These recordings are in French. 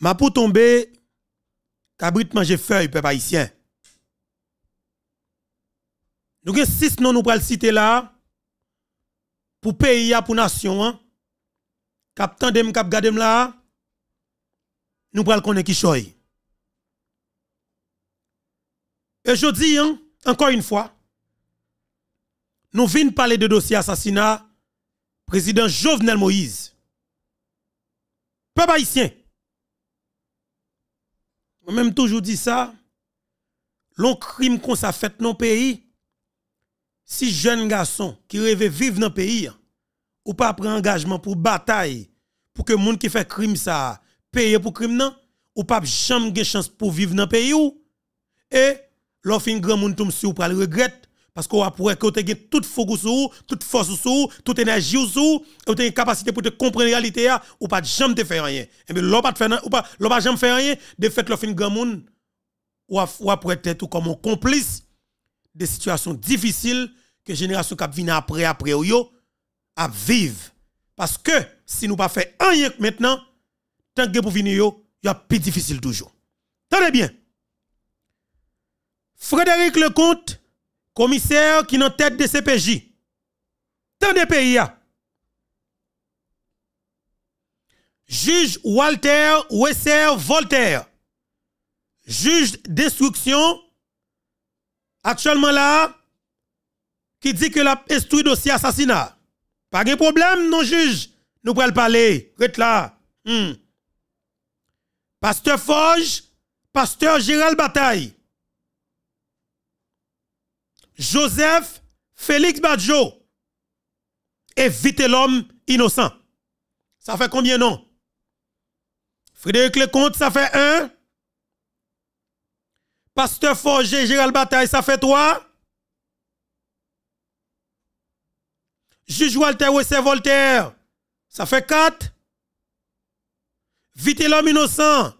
Ma pour tomber, kabrit mange feuille, peuple haïtien. Nous avons six noms nous pral citer là, pour pays, pour nation, hein. Cap tandem, kap gadem là, nous pral connaître qui choy. Et je dis, hein, encore une fois, nous venons parler de dossier assassinat président Jovenel Moïse. Peuple haïtien, même toujours dit ça. L'on crime qu'on s'a fait dans le pays. Si jeune garçon qui rêve vivre dans le pays, ou pas prendre engagement pour bataille, pour que monde qui fait crime ça, paye pour crime ou pas jamais de chance pour vivre dans le pays ou, et l'offre grand monde si ou pas le regrette, parce qu'on après que tu as toute focus sous, toute force toute énergie et tu as capacité pour te comprendre la réalité hein. ou pas jamais te faire rien. Et eh bien l'on pas faire ou pas l'on pas jamais faire rien, de fait le fin grand monde ou après tout comme un complice des situations difficiles que génération qui vient après après yo à vivre parce que si nous pas fait rien maintenant tant que vous venez yo, y a plus difficile toujours. Tenez bien. Frédéric Lecomte commissaire qui est tête de CPJ, tant de pays, juge Walter Wesser Voltaire, juge d'instruction, actuellement là, qui dit que l'a instruit dossier assassinat. Pas de problème, non juge. Nous pouvons parler. Reste là. Hmm. Pasteur Forge, pasteur Gérald Bataille. Joseph Félix Badjo Évitez l'homme innocent. Ça fait combien non? Frédéric Lecomte, ça fait un. Pasteur Forger, Gérald Bataille, ça fait trois. Juge Walter Wessel Voltaire, ça fait quatre. Vite l'homme innocent,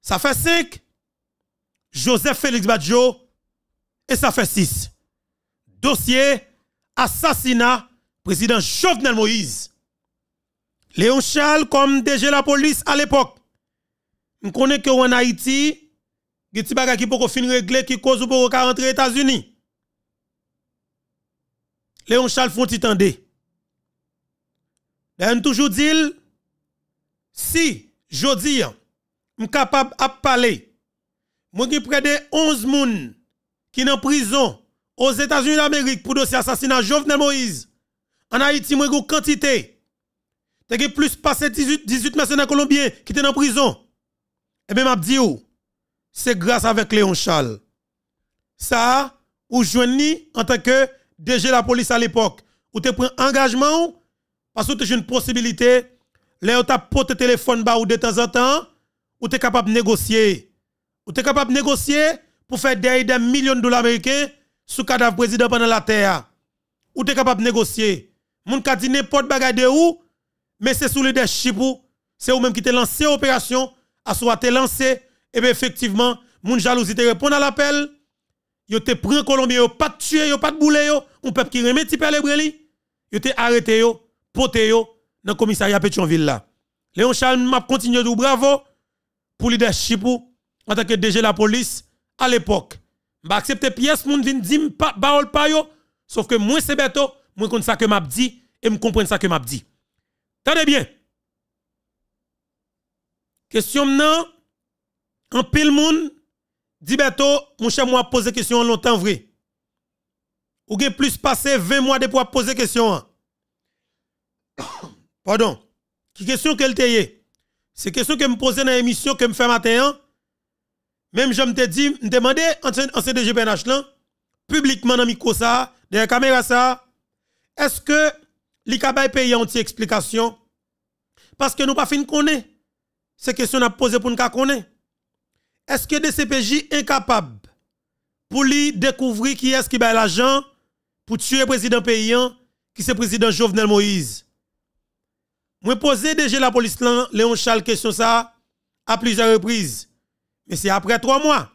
ça fait cinq. Joseph Félix Badjo, et ça fait 6. Dossier assassinat président Jovenel Moïse. Léon Charles comme déjà la police à l'époque. On connaît que en Haïti, il y a des choses qui peuvent finir régler qui cause pour rentrer aux États-Unis. Léon Charles font titandé. D'ailleurs, ben, toujours dit, si, je dis, je suis capable de parler, moi qui près de 11 personnes qui est en prison aux États-Unis d'Amérique pour dossier assassinat Jovenel Moïse. En Haïti, a une quantité. a plus passé 18, 18 colombiens qui sont en prison. Et eh bien, je dis, c'est grâce avec Léon Charles. Ça, ou jouez en tant que DG la police à l'époque, ou te prend engagement, parce que tu as une possibilité, là, tu as porté téléphone ou de temps en temps, ou tu es capable de négocier. Ou tu es capable de négocier pour faire des millions de dollars américains sous cadavre président pendant la terre. Ou es capable de négocier. Moun ka dit n'importe bagay de ou, mais c'est sous le leadership c'est ou même qui te lancé l'opération, à soit te lancé, et eh bien effectivement, moun jalousie te répond à l'appel, yo te Colombie, Colombien, yo pas tué, yo pas de boule yo, pas peuple qui remet type les yo te arrêté yo, pote yo, dans le commissariat Pétionville là. Léon Charles m'a continué de bravo pour leadership ou, en tant que DG la police, à l'époque. M'a accepté pièce je vin di pas baol pa yo, sauf que moi c'est bête, oh, moi compte ça que m'a dit et me comprends ça que m'a dit. Tenez bien. Question maintenant en pile monde dit bête, oh, mon cher moi poser question longtemps vrai. Ou bien plus passé 20 mois de pour poser question. Pardon. Qui question qu'elle te C'est question que me poser dans l'émission que me fait matin. Même je me dit, me en en ancien là publiquement dans micro ça, derrière caméra ça, est-ce que les kabay pays ont explication parce que nous pas fin connaître. C'est question n'a poser pour nous connaître. Est-ce que DCPJ incapable pour lui découvrir qui est-ce qui bail l'argent pour tuer le président paysan qui est le président Jovenel Moïse. Moi poser déjà la police là Léon Charles question ça à plusieurs reprises. Mais c'est après trois mois.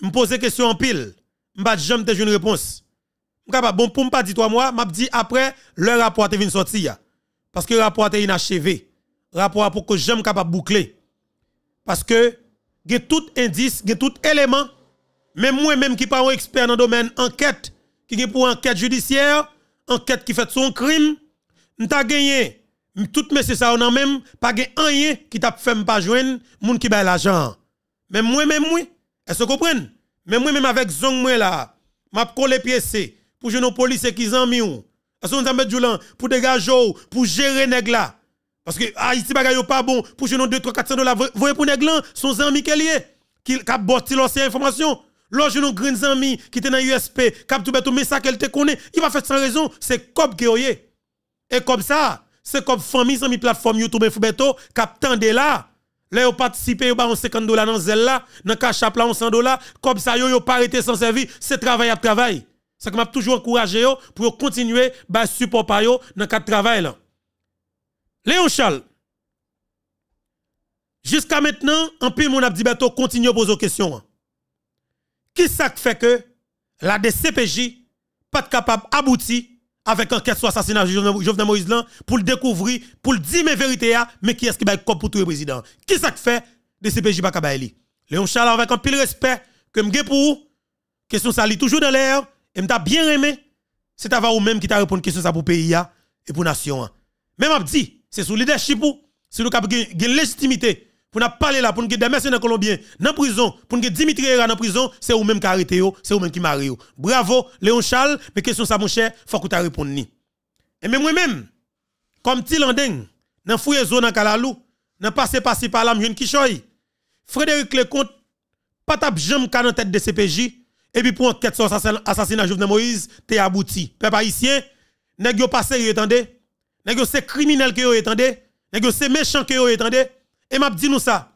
Je me pose question en pile. Je ne jamais te une réponse. Capable, bon, pour ne pas dire trois mois, je dis après, le rapport est venu sortir. Parce que le rapport est inachevé. Le rapport pour que j'aime capable boucler. Parce que, j'ai tout indice, il tout élément. Même moi, même qui pas un expert dans le domaine enquête, qui est pour enquête judiciaire, enquête qui fait son crime, je gagné tout monsieur ça on a même pas gain rien qui t'a fait pas joindre moun qui bail l'argent même moi même moi est-ce que vous comprenez même moi même avec zong moi là m'a collé pièce pour jeune police qui zanmi ou parce qu'on mettre du pour dégager pour gérer nèg là parce que Haïti ah, bagay pas bon pour jeune 2 3 400 dollars voyez pour nèg là son zanmi qu'elle qui a botti l'ancienne information l'autre nos grands amis qui était dans USP, cap tout bête, mais ça qu'elle te connaît, il va faire sans raison, c'est cop qui Et comme ça, c'est comme famille, sur mi plateforme YouTube et Foubeto, captain de là. Là, yo participé, yo ba 50 dollars dans zèle là, dans cachap là, 100 dollars. Comme ça, yo, yo pas arrêté sans servir, c'est travail à travail. C'est que m'a toujours encouragé pour continuer à bah, support par dans cadre travail là. Léon Charles. Jusqu'à maintenant, en pile mon abdi beto, continue à poser questions. Hein. Qui ça fait que la DCPJ pas capable d'aboutir avec enquête sur l'assassinat de Jovenel Moïse pour le découvrir, pour le dire mes vérités, mais qui est-ce qui va être pour tout le président Qui ça fait de CPJ Bakabaili Léon Charles, avec un pile respect que m'gé pour question ça toujours dans l'air, et m'ta bien aimé, c'est ta ou même qui t'a répondu question ça pour pays et pour la nation. Hein. Même dit, c'est sous leadership c'est c'est le cap de légitimité pour nous parler là, pour nous des mercenaires colombiens dans prison, pour nous Dimitri est dans prison, c'est vous même qui arrêté, c'est vous même qui marié. Bravo, Léon Charles, mais question ça, mon cher, faut que tu répondes. Et même moi-même, comme Tilandeng, dans fouillé zone dans Kalalou, dans passé passé par là, qui kichoy. Frédéric Lecomte, pas tape jambe ka la tête de CPJ, et puis pour enquête sur assassinat Jovenel Moïse, t'es abouti. Peuple haïtien, nèg yo passé, yo pas nèg yo c'est criminel que yo nèg yo c'est méchant que yo et m'a dit nous ça.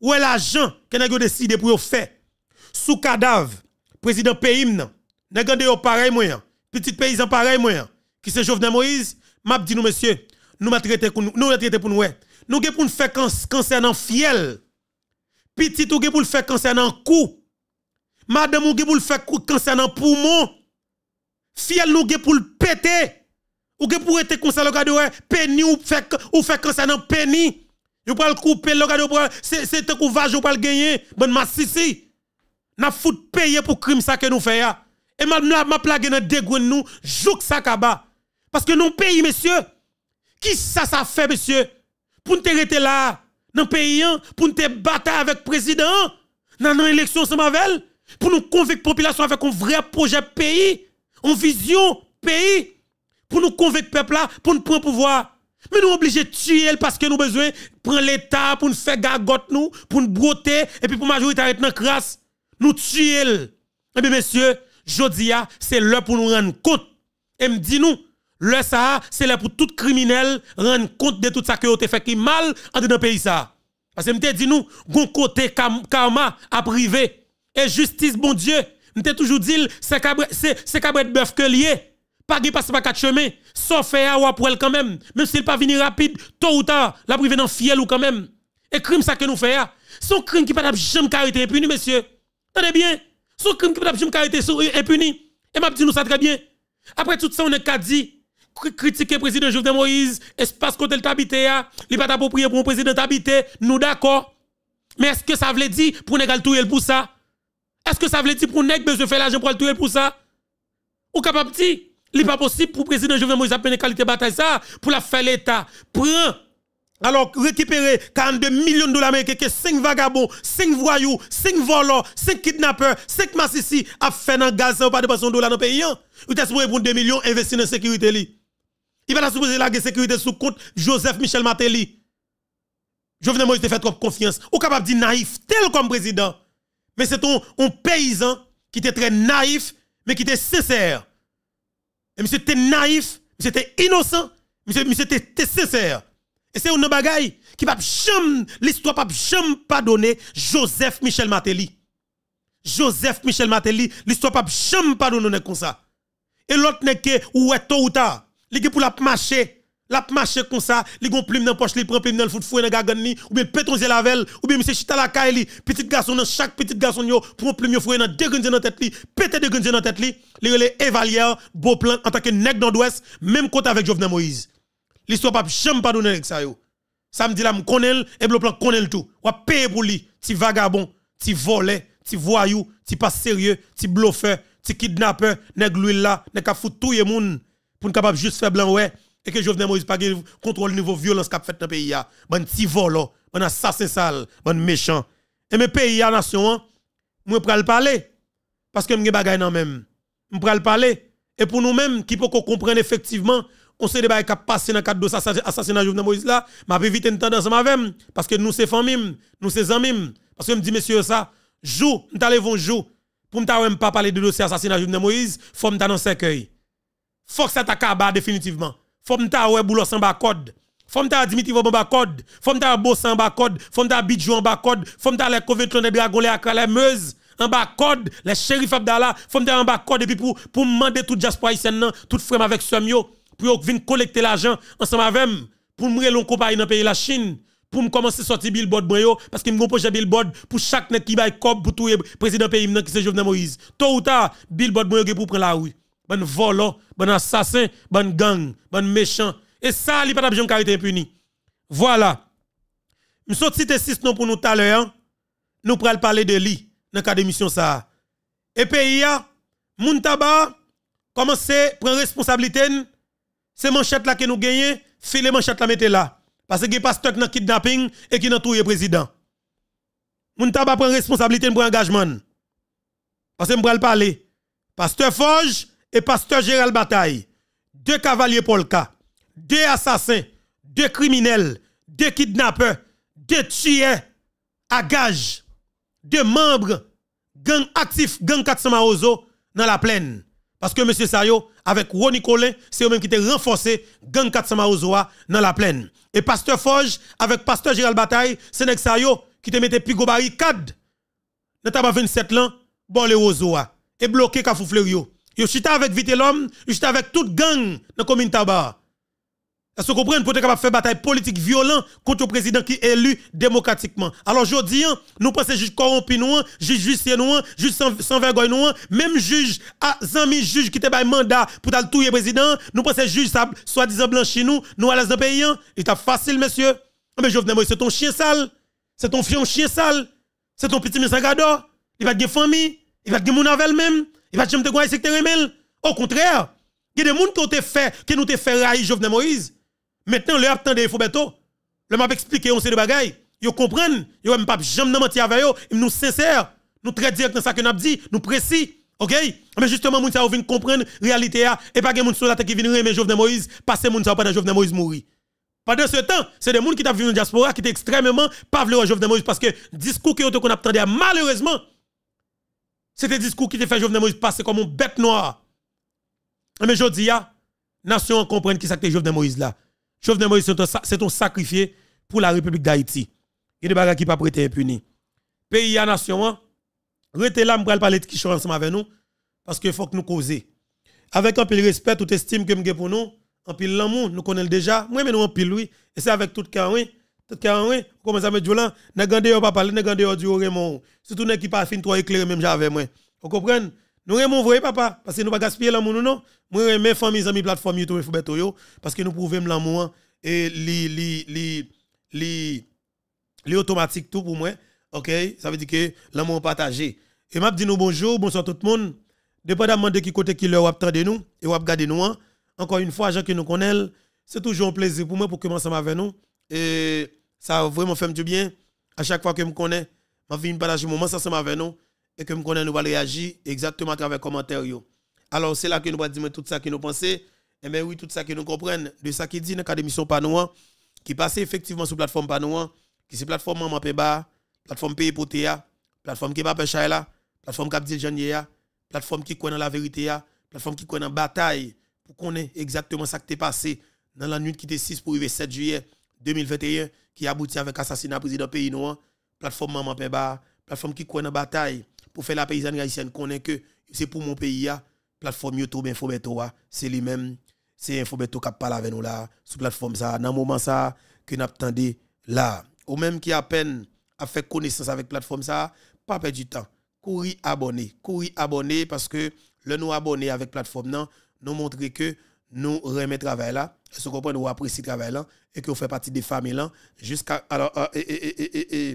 Où est l'argent que avons décidé pour faire sous cadavre président pays nous avons de pareil moyen, hein. petit paysan pareil moyen hein. qui c'est Jovenel Moïse, m'a dit nous monsieur, nous m'a traité pour nous, nous traité pour nous. Nous pour nous faire cancer fiel. Petit ou pour faire cancer dans cou. Madame ou pour faire cancer dans poumon. Fiel nous pour péter. Ou pour être cancer dans le ou faire cancer dans pénis. Vous pouvez le couper, le gars, c'est un couvage, vous pouvez le gagner. Bon, ma sissi. N'a fout payer pour crime ça que nous faisons. Et ma m'a plagué dans de nous, jouk ça kaba. Parce que nous pays, monsieur, qui ça ça fait, monsieur, pour nous rester là, dans pays, hein, pour nous battre avec le président, dans l'élection, élections pour nous convaincre la population avec un vrai projet pays, une vision pays, pour nous convaincre le peuple là, pour nous prendre pouvoir. Mais nous obligés de tuer parce que nous besoin prendre l'État pour nous faire gargote nous, pour nous broter, et puis pour majorité être dans crasse. Nous tuer. Et eh bien, messieurs, Jodia, c'est l'heure pour nous rendre compte. Et me dis nous, l'heure ça, c'est l'heure pour tout criminel rendre compte de tout ça que vous fait qui mal dans le pays ça. Parce que me dis nous, gon côté karma à privé. Et justice, bon Dieu, me toujours dit, c'est cabret bœuf que lié pas de passe pas quatre chemins, sauf faire ou pour elle quand même, même s'il pas venir rapide, tôt ou tard, la privé dans fiel ou quand même. Et crime ça que nous faisons, son crime qui pas jamais et impuni, monsieur. Tenez bien, son crime qui pas jamais arrêté impuni. Et m'a dit nous ça très bien. Après tout ça, on est dit, critiquer président Jovenel Moïse, espace côté t'habite, hein. il pas approprié pour un président habité, nous d'accord. Mais est-ce que ça veut dire pour nous tout pour ça? Est-ce que ça veut dire pour nous besoin faire l'argent pour tout pour ça? Ou capable de n'est pas possible pour le président Jovenel Moïse à peine qualité bataille ça, pour la faire l'État. Prends. Alors, récupérer 42 millions de dollars américains que 5 vagabonds, 5 voyous, 5 voleurs, 5 kidnappeurs, 5 massissis à faire dans Gaza ou pas dépenser un dollar dans le pays. Vous hein? êtes supposé prendre 2 millions investir dans la sécurité. Il va la supposer la sécurité sous compte Joseph Michel Matéli. Jovenel Moïse te fait trop confiance. Ou capable de dire naïf, tel comme président. Mais c'est un, paysan qui était très naïf, mais qui était sincère. Et monsieur était naïf, monsieur était innocent, monsieur, monsieur était sincère. Et c'est une bagaille qui va jamais, l'histoire pas jamais pardonner Joseph Michel Matéli. Joseph Michel Matéli, l'histoire pas jamais pardonner comme ça. Et l'autre n'est que, ou est tôt ou tard, il pour la marcher la marche comme ça, li gon plume dans poche, li prend plume dans le foot fouet dans gagan ni, ou bien pétonze la vel, ou bien monsieur chita la kaili, petit garçon dans chaque petit garçon yo, prend plume yo fouet dans deux grenze dans tête li, pété deux grenze dans tête li, li relé évalier, beau plan en tant que nèg dans l'ouest, même côté avec Jovenel Moïse. L'histoire pas jamais pardonner avec ça yo. Samedi la m'konnel, et le plan connaît tout. Ou paye pour lui, ti vagabond, ti volé, ti voyou, ti pas sérieux, ti bluffeur, ti kidnapper, nèg l'huile là, nèg a fout tout pour capable juste faire blanc ouais et que Jovenel Moïse pas contrôle le niveau de violence a fait dans le pays. Bon petit vol, oh. bon assassin sale, bon méchant. Et mes pays, la nation, hein, moi le parler. Parce que je bagay nan même. M'pral parler. Et pour nous-mêmes, qui peut comprendre effectivement, on sait des bagages qui passé dans le cadre de l'assassinat de Jovenel Moïse là, vais éviter une tendance avec Parce que nous c'est famille, nous c'est amis. Parce que me dis, monsieur ça, joue, Nous allons jouer. Pour nous pas parler de dossier assassinat de Jovenel Moïse, faut dans cercueil. Faut que ça t'acaba définitivement faut ta boulot en bas code. ta Dimitri Vobon Fomta Fom ta boss en bas ta bijou en bas Fomta ta le de la Gole à les Meuse en bas code les shérifs Abdallah faut en bas et puis pour pour tout Jasper nan tout toute avec avec yo. pour venir collecter l'argent ensemble avec pour me l'on dans dans pays la Chine pour me commencer sortir billboard yo parce que me projet billboard pour chaque net qui bail cop pour tout président pays qui se Jovenel Moïse tôt ou tard billboard pour prendre la rue bon volant, bon assassin, bon gang, bon méchant. Et ça, il n'y a pas de carité impuni. Voilà. Je cité 6 noms pour nous tout à l'heure. Hein. Nous prenons parler de lui dans le cas d'émission ça. Et pays, hein, moun tabac, commencez à prendre responsabilité. C'est manchette là que nous gagnons, filez manchette là, mettez là. Parce que pasteur qui dans kidnapping et qui n'a tout président. Moun tabac prend responsabilité pour engagement. Parce que je parler. Pasteur Forge, et pasteur Gérald Bataille, deux cavaliers polka, deux assassins, deux criminels, deux kidnappeurs, deux tueurs à gage, deux membres gang actif, gang Ozo, dans la plaine. Parce que M. Sayo, avec Ronnie Colin, c'est eux-mêmes qui ont renforcé gang Katsamaozo dans la plaine. Et pasteur Forge, avec pasteur Gérald Bataille, c'est Nek Sayo qui te mette pigo barricade dans tabac 27 ans, bon les ozoa et bloqué Kafou Yo chita avec vite l'homme, yo avec toute gang dans la commune tabac. Est-ce que vous comprenez pour être capable de faire bataille politique violente contre le président qui est élu démocratiquement? Alors, aujourd'hui, hein, nous pensons juge corrompu, nous, juge juste nous, juge sans, sans vergogne, nous, même juge, à z'ami juge qui te un mandat pour tout le président, nous pensons juge, soi-disant blanchi, nous, nous à l'aise dans pays, hein. il est facile, monsieur. Ah, mais je venais, c'est ton chien sale, c'est ton fion chien sale, c'est ton petit misangador, il va te famille, il va te mon avec même, il va jamais te tu secteur remel. Au contraire, il y a des gens qui ont fait, qui nous ont fait railler Jovenel Moïse. Maintenant, leur il faut bientôt. le m'a expliqué on sait de bagaille. Ils comprennent, ils ne pas jamais mentir avec eux, ils nous sincères, nous très direct dans ce que nous dit, nous précis. OK Mais justement ils ça vient comprendre réalité hein. et pas que gens qui vient remettre Jovenel Moïse, passer qui ont pendant Jovenel Moïse mourir. Pendant ce temps, c'est des gens qui ont vu dans diaspora qui étaient extrêmement pas à Jovenel Moïse parce que le discours que qu'on attendait malheureusement c'était discours qui te fait Jovenel Moïse passer comme un bête noir. Mais je dis, nation comprenne qui c'est Jovenel Moïse là. Jovenel Moïse, c'est ton sacrifié pour la République d'Haïti. Il y a des bagages qui pas prêté impuni. Pays à nation, hein. rete là, pour parler de qui Kishon ensemble avec nous, parce qu'il faut que nous causer. Avec un peu de respect, toute estime que avons pour nous, peu de l'amour, nous connaissons déjà, moi mais nous en pile et c'est avec tout cas, oui, tout être oui, commence à mettre là, n'a gandé pas parler, n'a gandé du Raymond. Surtout n'est qui pas fin trop éclairé même j'avais moi. Vous comprenez Nous Raymond vrai papa parce que nous pas gaspiller l'amour non. Moi aimer famille amis plateforme YouTube parce que nous prouvons l'amour hein, et li li li li automatique tout pour moi. OK, ça veut dire que l'amour partagé. Et m'a dit nous bonjour, bonsoir tout le monde. Dépendamment de qui côté qui leur attendez nous et vous nous hein. encore une fois gens que nous connaissent, c'est toujours un plaisir pour moi pour commencer avec nous. Et ça a vraiment fait du bien. À chaque fois que je me connais, je viens partager mon moment ensemble avec nous et que je connais, nous allons réagir exactement à travers les commentaires. Alors, c'est là que nous allons dire tout ça que nous pensons. Et eh bien oui, tout ça que nous comprenons de ça qui dit dans mission Panouan, qui passe effectivement sur la plateforme Panouan, qui est la plateforme Maman la plateforme Pays la plateforme qui est la plateforme qui dit la plateforme qui connaît la vérité, plateforme qui connaît la bataille pour connaître exactement ça qui est passé dans la nuit qui était 6 pour arriver 7 juillet 2021 qui aboutit avec l'assassinat président pays noir, plateforme Maman peba plateforme qui est en bataille pour faire la paysanne haïtienne connaît que c'est pour mon pays, plateforme YouTube Infobeto, c'est lui-même, c'est Infobeto qui parle avec nous là, sur plateforme ça, dans moment ça, que nous attendons là. Ou même qui a peine à fait connaissance avec plateforme ça, pas perdre du temps. Courir abonner, courir abonner parce que le nous abonné avec plateforme non, nous montrer que nous remettons travail là, vous comprenez, ou appréciez le travail là, et qu'on fait partie des familles là, jusqu'à. Alors, euh,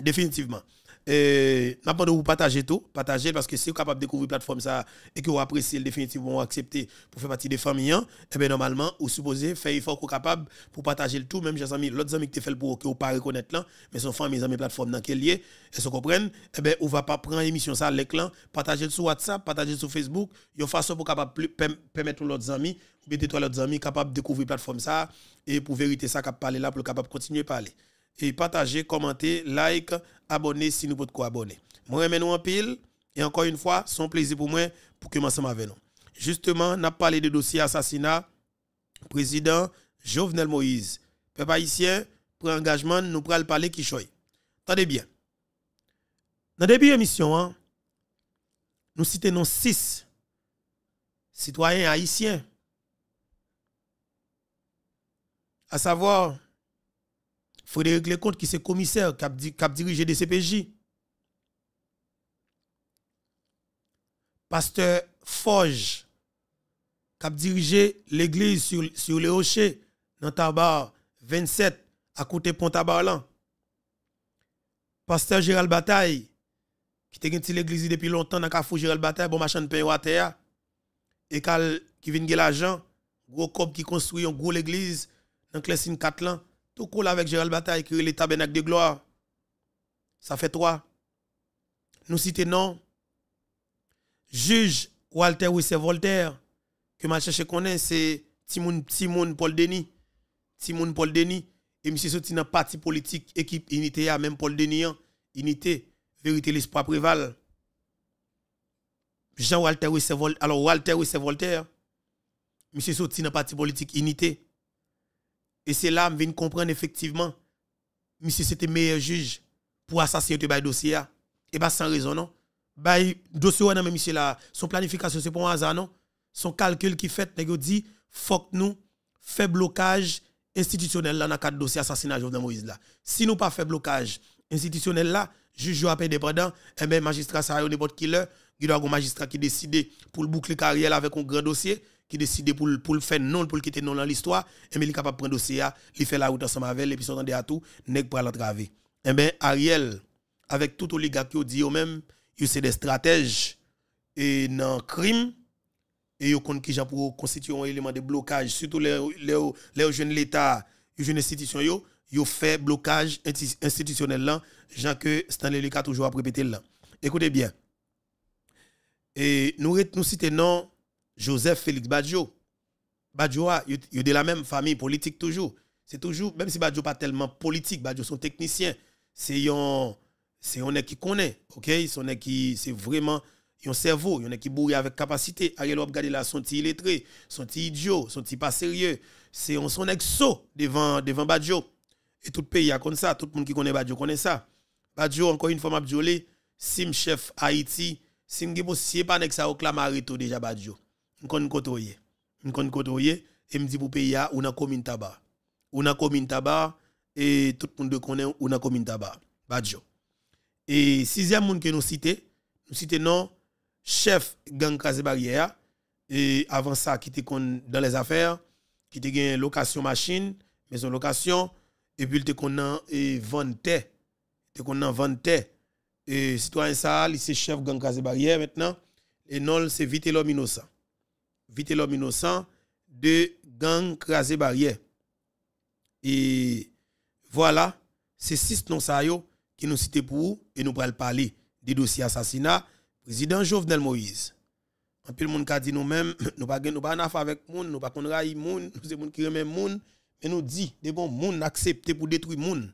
définitivement. Et n'a pas vous partager tout, partager parce que si vous êtes capable de découvrir la plateforme ça et que vous appréciez définitivement accepter pour faire partie des familles, et hein, eh ben, normalement, vous supposez faire effort capable pour partager le tout, même j'ai amis, l'autre ami qui fait pour que vous pas reconnaître là, mais son famille, amis, plateforme dans quel lieu et se comprennent, et eh bien on va pas prendre l'émission ça avec partager sur WhatsApp, partager sur Facebook, une façon pour capable permettre aux autres amis mettez toi l'autre amis capable de découvrir plateforme ça et pour vérité ça capable parler là pour capable continuer à parler et partager, commenter, like, abonner si nous pouvons abonner. Moi, nous en pile. Et encore une fois, son plaisir pour moi pour que m'ensemble avec nous. Justement, n'a parlé de dossier assassinat président Jovenel Moïse. Peuple haïtien, pour engagement, nous le parler qui choy. Tendez bien. Dans début émission, hein, nous citons six citoyens haïtiens. À savoir Frédéric Lecomte, qui est commissaire, qui a, dirigé des CPJ. Pasteur Forge, qui a dirigé l'église sur, sur les rochers, dans Tabar 27, à côté Pont-Tabarlan. Pasteur Gérald Bataille, qui a dans l'église depuis longtemps, dans Cafou Gérald Bataille, bon machin de pain à terre, et qui vient de l'argent, gros cop qui construit une grosse église dans 4 ans. Tout coule avec Gérald Bataille qui est létat de gloire. Ça fait trois. Nous citons non. Juge Walter Wisse Voltaire, que ma cherche connaît, c'est Timoun, Paul Denis. Timoun Paul Denis. Et monsieur sorti dans parti politique, équipe unité, même Paul Denis, hein. unité, vérité, l'espoir préval. Jean Walter Wisse Voltaire. Alors Walter Wisse Voltaire, monsieur sorti dans parti politique, unité. Et c'est là que je viens comprendre effectivement, monsieur c'était le meilleur juge pour assassiner le dossier. Hein. Et bien, bah, sans raison, non? Bah, le dossier, non, mais monsieur là, son planification, c'est pour un hasard, non? Son calcul qui fait, il dit, faut que nous un blocage institutionnel dans le cadre dossier assassinat Jovenel Moïse là. Si nous pas blocage institutionnel là, juge à indépendant, et eh bien magistrat ça n'importe qui là, il doit un magistrat qui décide pour le boucler carrière avec un grand dossier, qui décide pour, pour le faire non, pour le quitter non dans l'histoire, et mais il est capable de prendre le dossier, il fait la route ensemble avec mavelle et puis s'entendre à tout, nèg pour l'entraver. Et eh bien Ariel, avec tout oligarque qui dit même, il c'est des stratèges et dans crime, et ils compte qui pour constituer un élément de blocage, surtout les, les, jeunes l'État, les jeunes institutions, yo, yo fait blocage institutionnel là, Jean que Stanley Lucas toujours à répété là. Écoutez bien. Et nous, nous citons non Joseph Félix Badjo. Badjo a, de la même famille politique toujours. C'est toujours, même si Badjo pas tellement politique, Badjo sont technicien. C'est un, c'est qui connaît, ok? C'est qui, c'est vraiment un cerveau, un qui bouille avec capacité. Ariel Wap regarder là, sont illettrés, sont idiots, sont pas sérieux. C'est on son exo devant, devant Badjo. Et tout le pays a comme ça, tout le monde qui connaît Badjo connaît ça. Badjo, encore une fois, m'a sim chef Haïti, sim qui pas nek ça au déjà Badjo m'konn pas m'konn kotoye, et e me dit pour pays ou dans commune tabac ou dans commune tabac et tout le monde connaît ou dans commune tabac badjo et sixième monde que nous cité nous cité non chef gang Casé barrière et avant ça qui était dans les affaires qui était gagné location machine maison location et puis il était en et vantait était qu'on vantait et citoyen ça il c'est chef gang Casé barrière maintenant et non c'est vite l'homme innocent vite l'homme innocent de gang crasé barrière. Et voilà, c'est six noms qui nous citent pour vous et nous parler des dossiers assassinat président Jovenel Moïse. En plus, le monde qui dit nous-mêmes, nous pas nous pas affaire avec monde nous ne pas qu'on raille monde nous c'est monde qui remet monde mais nous dit des bon monde accepté pour détruire monde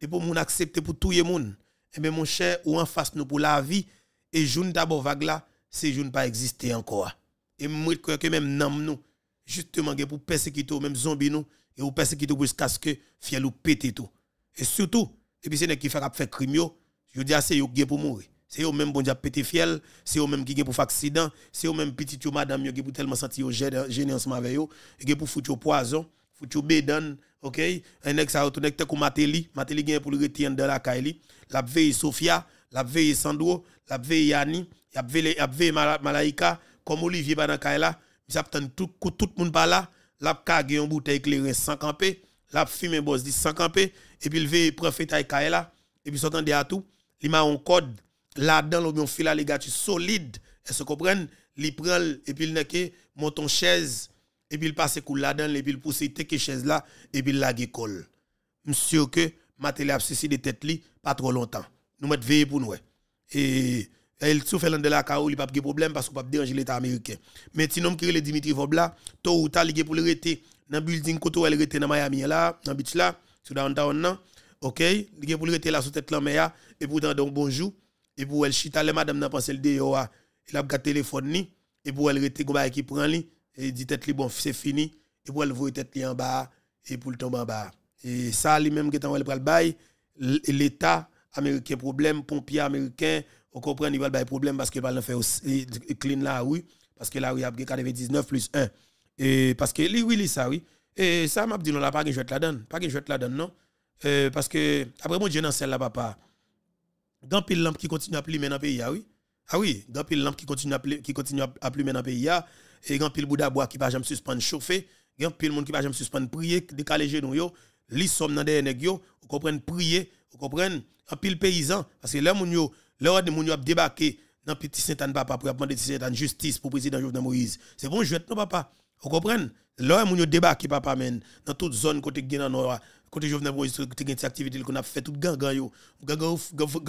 des bons monde accepter pour tuer monde et eh bien mon cher, ou en face nous pour la vie et jeune d'abord vague là, ne pas exister encore et montre que même nam nous justement pour persécuter même zombie nous et pour persécuter jusqu'à ce que fiel ou pété tout et surtout depuis c'est qui fait faire crime yo je dis c'est yo pour mourir c'est eux même bon dia pété fiel, c'est eux même qui gagne pour faire accident, c'est eux même petit yo madame yo qui pour tellement senti yo gêné ensemble avec yo, qui pour foutre yo poison, foutre yo bédan, OK? Un ex a retourné tek ou Mateli, Mateli gagne pour le retenir dans la caille la veille Sofia, la veille Sandro, la veille Yani, la veille Malaika, comme Olivier Banakay là, il attend tout tout le monde par là, l'a kage une bouteille éclairée sans camper, l'a fumé boss dit sans camper et puis il veut profiter avec là et puis s'entendait à tout, il m'a un code là-dedans le fil à solide, est-ce que comprennent Il prend et puis il n'a que monton chaise et puis il passe coup là-dedans et puis il pousse que chaise là et puis il la colle. Monsieur que ma télé a de tête li pas trop longtemps. Nous mettons veille pour nous. Et elle souffre fait de la KO, il pas de problème parce qu'on pas déranger l'état américain. Mais si nous qui le Dimitri Vobla, tôt ou tard il pour le rester dans building côté elle rester dans Miami là, dans beach là, sur downtown là. OK, il pour le rester là sous tête là mais et pourtant donc bonjour et pour elle chita les madame n'a pas le DO il a gâté téléphone ni et pour elle rester combat qui prend li et dit tête li bon c'est fini et pour elle voir tête en bas et pour le tomber en bas. Et ça lui même qui est en le bail l'état américain problème pompier américain on comprend, il va avoir problème parce que va faire clean la rue, parce que la rue a 99 plus 1. Et parce que lui, oui, ça, oui. Et ça, m'a dit, non, là, pas de jouet la donne. Pas de joue la donne, non. Euh, parce que, après, mon Dieu, dans celle-là, papa, dans pile lampe qui continue à plumer dans le pays, ah oui. Ah oui, dans pile lampe qui continue à, qui continue à plumer dans le pays, ah. et grand pile bout bois qui va jamais suspendre chauffer, grand pile monde qui va jamais suspendre prier, décaler genou yo, li somme dans des nèg yo, vous comprenez prier, vous comprenez, en pile paysan parce que là mon yo L'ordre de moun débarqué dans petit Saint-Anne papa pour demander Saint-Anne justice pour président Jovenel Moïse. C'est bon jouet non papa. Vous comprenez L'ordre moun débarqué papa men dans toute zone côté Guénan Nord côté Jovenel Moïse qui gagne activité qu'on a fait tout gang gang yo. Gang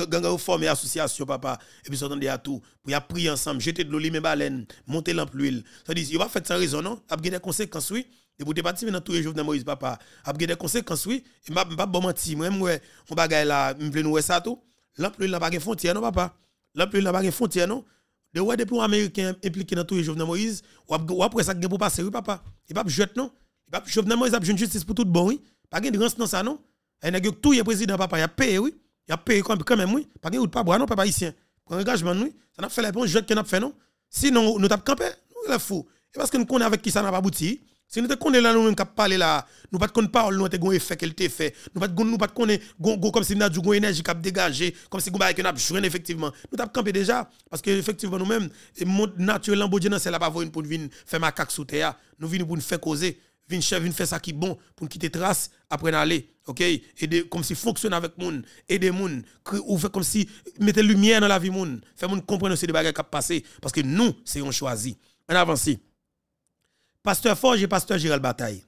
gang former association papa et puis s'entendre à tout pour y a prier ensemble, jeter de l'eau même baleine, monter l'huile. Ça dit il va faire sans raison non, a des conséquences oui. Et pour te partir dans tout les Jovenel Moïse papa, a des conséquences oui, et m'a pas bon mentir, moi on bagaille là, me plein ça tout la pluie n'a pas de frontière, non, papa. La pluie n'a pas de frontière, non. De ouais, pour américain impliqué dans tout les Jovenel Moïse, ou après ça, pour passer, oui, papa. Il pas jeter, non. Il pas Jovenel Moïse a une justice pour tout bon, oui. Pas de grâce dans ça, non. Et n'a tout le président, papa, il a payé, oui. Il a payé quand même, oui. Pas de pas non, papa, ici. Pour engagement, oui. Ça n'a fait les bons jeux n'a a fait, non. Sinon, nous t'a campé, nous, il est fou. Et parce que nous connaissons avec qui ça n'a pas abouti. Si nous te connaissons là, nous cap parler là, nous ne pouvons pas parole, nous avons effet qu'elle te fait. Nous ne gon comme si nous avons une énergie qui a dégagé, comme si nous avons joué effectivement. Nous avons campé déjà, parce que effectivement nous-mêmes, monde naturel, Dieu, c'est là pour nous faire ma cac sous terre. Nous venons pour nous faire causer, venir chef, venir faire ça qui est bon, pour nous quitter trace, après aller. OK? Et comme si fonctionne avec monde, aider gens. ou faire comme si mettre lumière dans la vie monde, faire monde comprendre ce qui est passé, parce que nous, c'est on choisi. On avance. Pasteur Forge et Pasteur Gérald Bataille.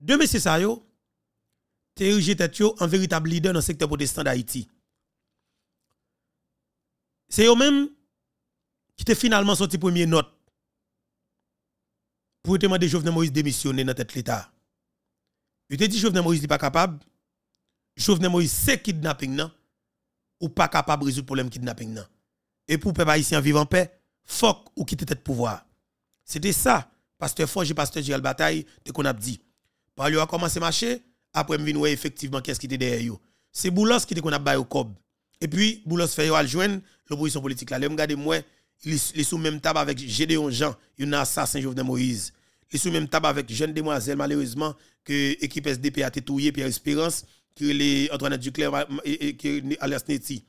Deux messieurs ça yo, un véritable leader dans le secteur protestant d'Haïti. C'est eux-mêmes qui te finalement sorti premier note pour demander Jovenel Moïse démissionner dans tête l'État. Il te dit Jovenel Moïse n'est pas capable. Jovenel Moïse sait kidnapping non ou pas capable de résoudre le problème kidnapping non. Et pour les haïtiens vivre en paix, fuck ou quitter le pouvoir. C'était ça pasteur Forge pasteur Gérald Bataille, te qu'on a dit. Par lui a commencé à marcher, après me ouais, effectivement qu'est-ce qui était derrière eux. C'est Boulos qui était qu'on a baillé au COB. Et puis, Boulos fait al joindre l'opposition politique là. Le m'gade moi, il est sous même table avec Gédéon Jean, il a assassin Jovenel Moïse. Il est sous même table avec jeune demoiselle, malheureusement, que l'équipe SDP a tétouillé, Pierre Espérance, qui est Antoinette Duclerc et qui est Alias Neti.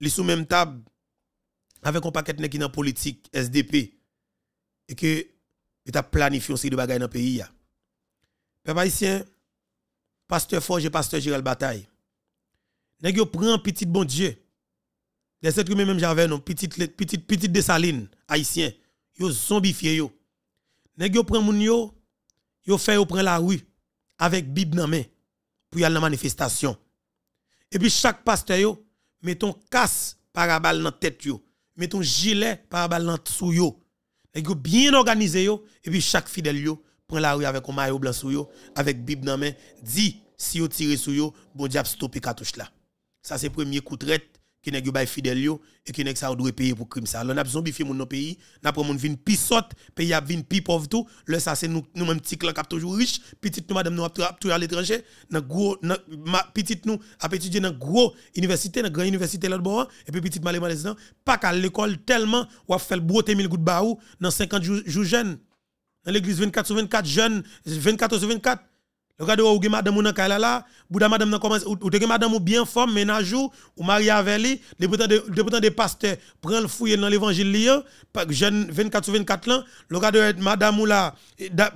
Il est sous même table avec un paquet de qui dans politique SDP. Et que et t'a planifié aussi de bagages dans le pays. Peuple haïtien, pasteur Forge et pasteur Gérald Bataille, nèg yo prend petit bon Dieu. des êtres humains même j'avais non petit, petit des salines haïtien, yo zombifié yo. Nèg yo prend moun yo, yo fait yo prend la rue avec bible nan main pour y aller dans manifestation. Et puis chaque pasteur yo ton casse parabal dans tête yo, ton gilet parabal dans dessous yo. Et vous bien organisé. et puis chaque fidèle prend la rue avec un maillot blanc sur yo, avec Bible dans main, dit si vous tirez sur yo, bon diable stoppé cartouche là. Ça c'est le premier coup de traite qui n'est pas fidèle et qui n'est pas doit payer pour crime ça. on a zombifié mon pays, on a mon de pi saute, pays a vin pi pauvre tout. ça, c'est nous, nous, même petit clan toujours riche, petite nous, madame, nous, toujours à l'étranger, dans gros, petite nous, à étudié dans gros université, dans grande université là-bas, et puis petite malé pas qu'à l'école tellement, ou a fait le broté goût de baou, dans 50 jours jeunes. Dans l'église 24 sur 24, jeunes, 24 sur 24. Regardez où madame ou nan kala la, bouda madame nan commence ou te madame ou bien forme ménage ou mari avec lui, les pourtant des pasteurs prend le fouiller dans l'évangile li jeune 24 sur 24 ans, regardez madame ou là,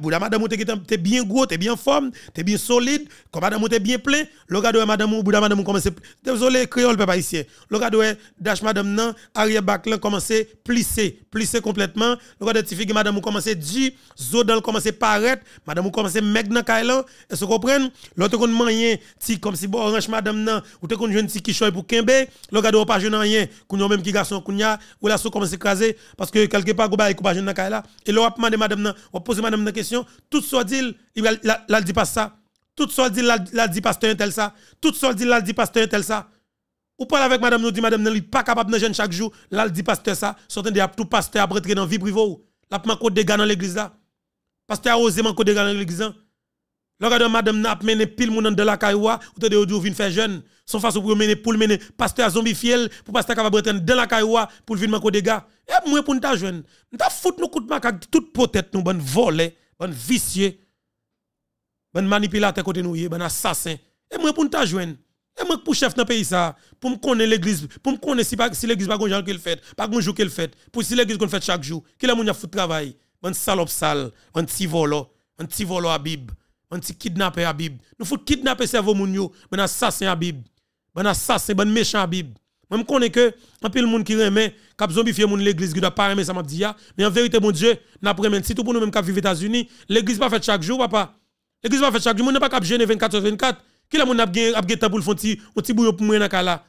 bouda madame ou te bien gros, te bien forme, te bien solide, comme madame ou t'es bien plein, regardez madame ou bouda madame commence désolé créole peuple haïtien. Regardez dash madame nan arrière bac commencez commencer plisser, plisser complètement. Regardez tifi madame ou commence di, zodal commence paraître, madame ou commence meg nan kala est-ce L'autre qu'on moyen, comme si bon orange madame nan, ou te qu'on jeune ti qui choy pour kembe, le gars pas jeune rien, qu'on même qui garçon qu'on a, ou la so commence écraser parce que quelque part go bail pas jeune nan là. Et le rap demande madame nan, on pose madame la question, tout soit dit, il la dit pas ça. Tout soit dit la dit pasteur tel ça. Tout soit dit la dit pasteur tel ça. Ou parle avec madame nous dit madame n'est pas capable de jeune chaque jour, là dit pasteur ça, sortant de tout pasteur après rentrer dans vie privée. Là manque de gars dans l'église là. Pasteur a osé manque de gars dans l'église. Hein. Lorsque madame nap mené pile moun de la cailloua, ou te de ou vin faire jeune, son façon pour mener pour mener pasteur zombie fiel pour pasteur capable de de la cailloua pour vin manquer gars. Et eh, moi pour ta jeune, m'ta fout nous coup de tout toute potête nous bonne volé, bonne vicieux, bonne manipulateur côté nous, bonne assassin. Et eh, moi pour ta jeune. Et eh, moi pour chef dans pays ça, pour me connaître l'église, pour me connaître si, si l'église pas gonjal qu'elle fait, pas gon jour qu'elle fait, pour si l'église qu'on fait chaque jour, qu'il a moun a fout travail, bonne salope sale, un petit volo, un petit volo à bible on dit kidnapper Habib. Nous faut kidnapper cerveau moun yo, ben assassin Habib. Ben assassin, ben méchant Habib. Même me connais que un peu le monde qui remet cap zombifier moun l'église qui doit pas aimer ça m'a dit mais en vérité mon Dieu, n'a remet si tout pour nous même cap vivre États-Unis, l'église pas fait chaque jour papa. L'église pas fait chaque jour, on n'a pas cap gêner 24 sur 24. Qui la moun n'a pas gagné temps pour le font petit bouillon pour kala.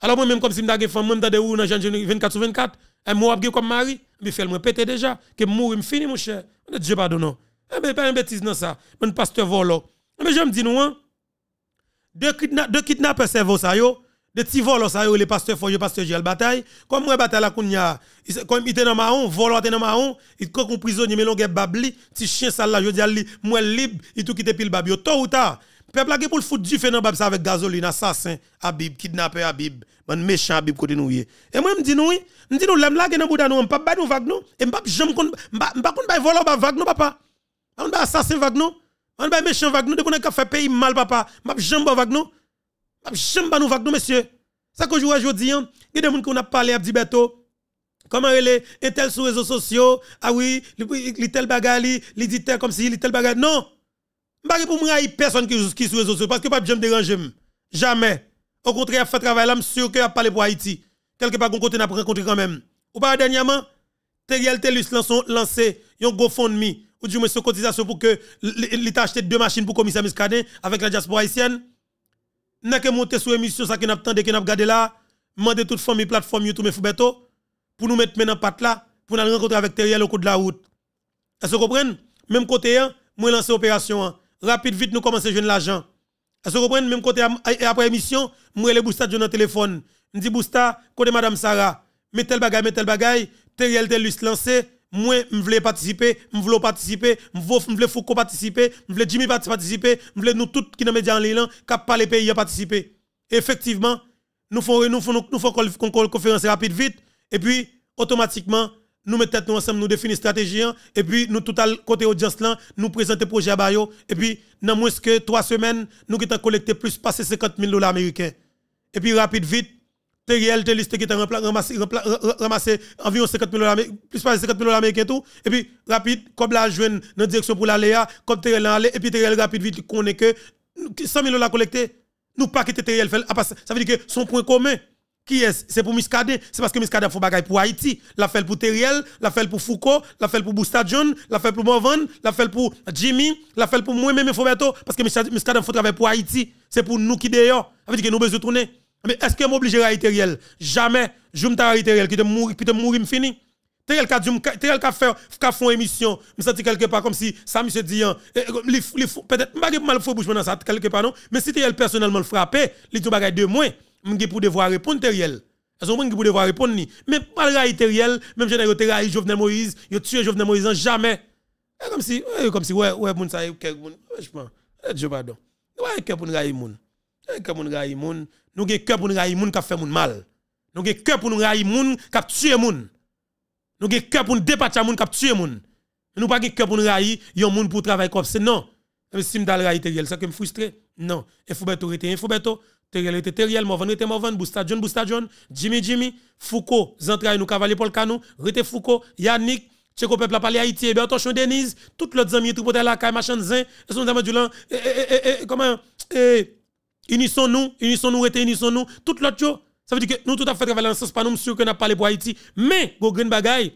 Alors moi même comme si m'ta gagne femme, m'ta de ou nan jeune 24 sur 24, un mot comme mari, mais fait me pété déjà que mourir me fini mon cher. Mon Dieu pardonne. Eh bien, pas une bêtise dans ça. Mon pasteur volo. Mais eh ben, je me dis, non, hein? Deux kidnappers, c'est cerveau ça yo. De petits volos ça yo, les pasteurs font, les pasteurs le bataille. Comme moi, bataille la kounya. Comme il était dans maon volo était dans maon Il coque un prisonnier, mais l'on babli. Ti chien sale là, je dis, moi libre, il tout quitte pile babio. Tôt ou tard. Peuple qui pour le foutre du feu dans ça avec gazoline, assassin, Habib, kidnapper Habib, bon méchant Habib côté nous. Et moi, je me dis, oui, je me dis, non l'homme là, il est dans le bout nous, je ne pas nous vague nous, et je ne pas jamais, je ne pas voler vague nous, papa. On va assassin nous, On va méchant Wagnon. De qu'on a fait pays mal, papa. M'a jamba nous M'a jamba nous nous, monsieur. Ça qu'on joue aujourd'hui, hein. Il y a des gens qui a parlé à Dibeto. Comment elle est, est tel sur les réseaux sociaux? Ah oui, il tel bagali, il dit tel comme si il tel bagali. Non! Je ne pour moi, personne qui est sur les réseaux sociaux parce que pas me déranger. Jamais. Au contraire, fait travail je suis sûr que a parlé pour Haïti. Quelque part, on continue pas rencontré quand même. Ou pas dernièrement, Teriel Telus lancé un mi ou du moins cotisation pour que l'État achète deux machines pour commissaire Miskade avec la diaspora haïtienne. N'a que monter sur émission ça qui n'a tande qui n'a regardé là, Mande toute famille plateforme YouTube et Foubeto pour nous mettre maintenant patte là pour nous rencontrer avec Teriel au cours de la route. Est-ce que vous comprenez Même côté moi lancer opération rapide vite nous commencer jeune l'argent. Est-ce que vous comprenez Même côté après émission, moi le Bousta dans téléphone. Je dis Bousta côté madame Sarah, mettez le bagage, mettez le bagage, Teriel se lancé moi je voulais participer, je voulais participer, je voulais participer, je voulais Jimmy participer, je voulais nous tous qui dans les pays à participer. Effectivement, nous faisons nous une conférence rapide vite et puis automatiquement nous mettons nous ensemble, nous définissons stratégie et puis nous tout à côté audience nous présentons projet à Bayo et puis dans moins que trois semaines, nous avons collecté plus de 50 000 dollars américains. Et puis rapide vite teriel réel, qui t'a ramassé, environ 50 000 dollars, plus pas 50 000 dollars américains tout. Et puis, rapide, comme la joue, dans direction pour l'Aléa, comme Teriel est et puis teriel rapide vite, qu'on est que 100 000 dollars collectés. Nous pas quitter Teriel, réel, ah, ça veut dire que son point commun, qui est c'est pour Miskade c'est parce que Miskade a fait bagaille pour Haïti l'a fait pour Teriel l'a fait pour Foucault l'a fait pour Bousta John l'a fait pour Morvan l'a fait pour Jimmy l'a fait pour moi même bientôt. parce que Miskade a fait travail pour Haïti c'est pour nous qui dehors ça veut dire que nous besoin tourner mais est-ce que m'obligé à réitérer Jamais, je me réitérer qui te mourir Qui te mourir fini. Tel qu'a dit tel qu'a fait qu'a font émission, me senti quelque part comme si ça me se dit peut-être pas mal faut bouche dans ça quelque part non, mais si tel personnellement frappé, il tout bagaille de moins, m'gé pour devoir répondre tel. Est-ce qui pour devoir répondre ni Mais pas réitérer même j'ai réitérer Jovenel Moïse, il tué Jovenel Moïse hein, jamais. Eh, comme si eh, comme si ouais ouais moun ça eh, quelqu'un je pense. Dieu pardon. Ouais quelqu'un pour railler moun. Quelqu'un pour railler moun nous avons cœur pour nous railler moun qui fait mal. Nous avons cœur pour nous railler moun qui moun. Nous avons cœur pour nous dépatcher moun qui tuer moun. Nous pas cœur pour nous railler yon moun pour travailler comme ça. non. Même si m'dal railler Teriel, ça que me frustré. Non, il faut être il faut Teriel était Teriel, Morvan était Morvan, Bousta John, John, Jimmy Jimmy, Foucault, Zantraï nous cavalier Paul Canou, Rete Foucault, Yannick, Cheko peuple a parlé Haïti, et Denise, toutes tout Kaye Zin, et comment, unissons-nous, unissons-nous, unissons-nous, tout l'autre chose. Ça veut dire que nous tout à fait travailler dans ce sens, pas nous sûr que nous parlé pour Haïti, mais go green bagaille.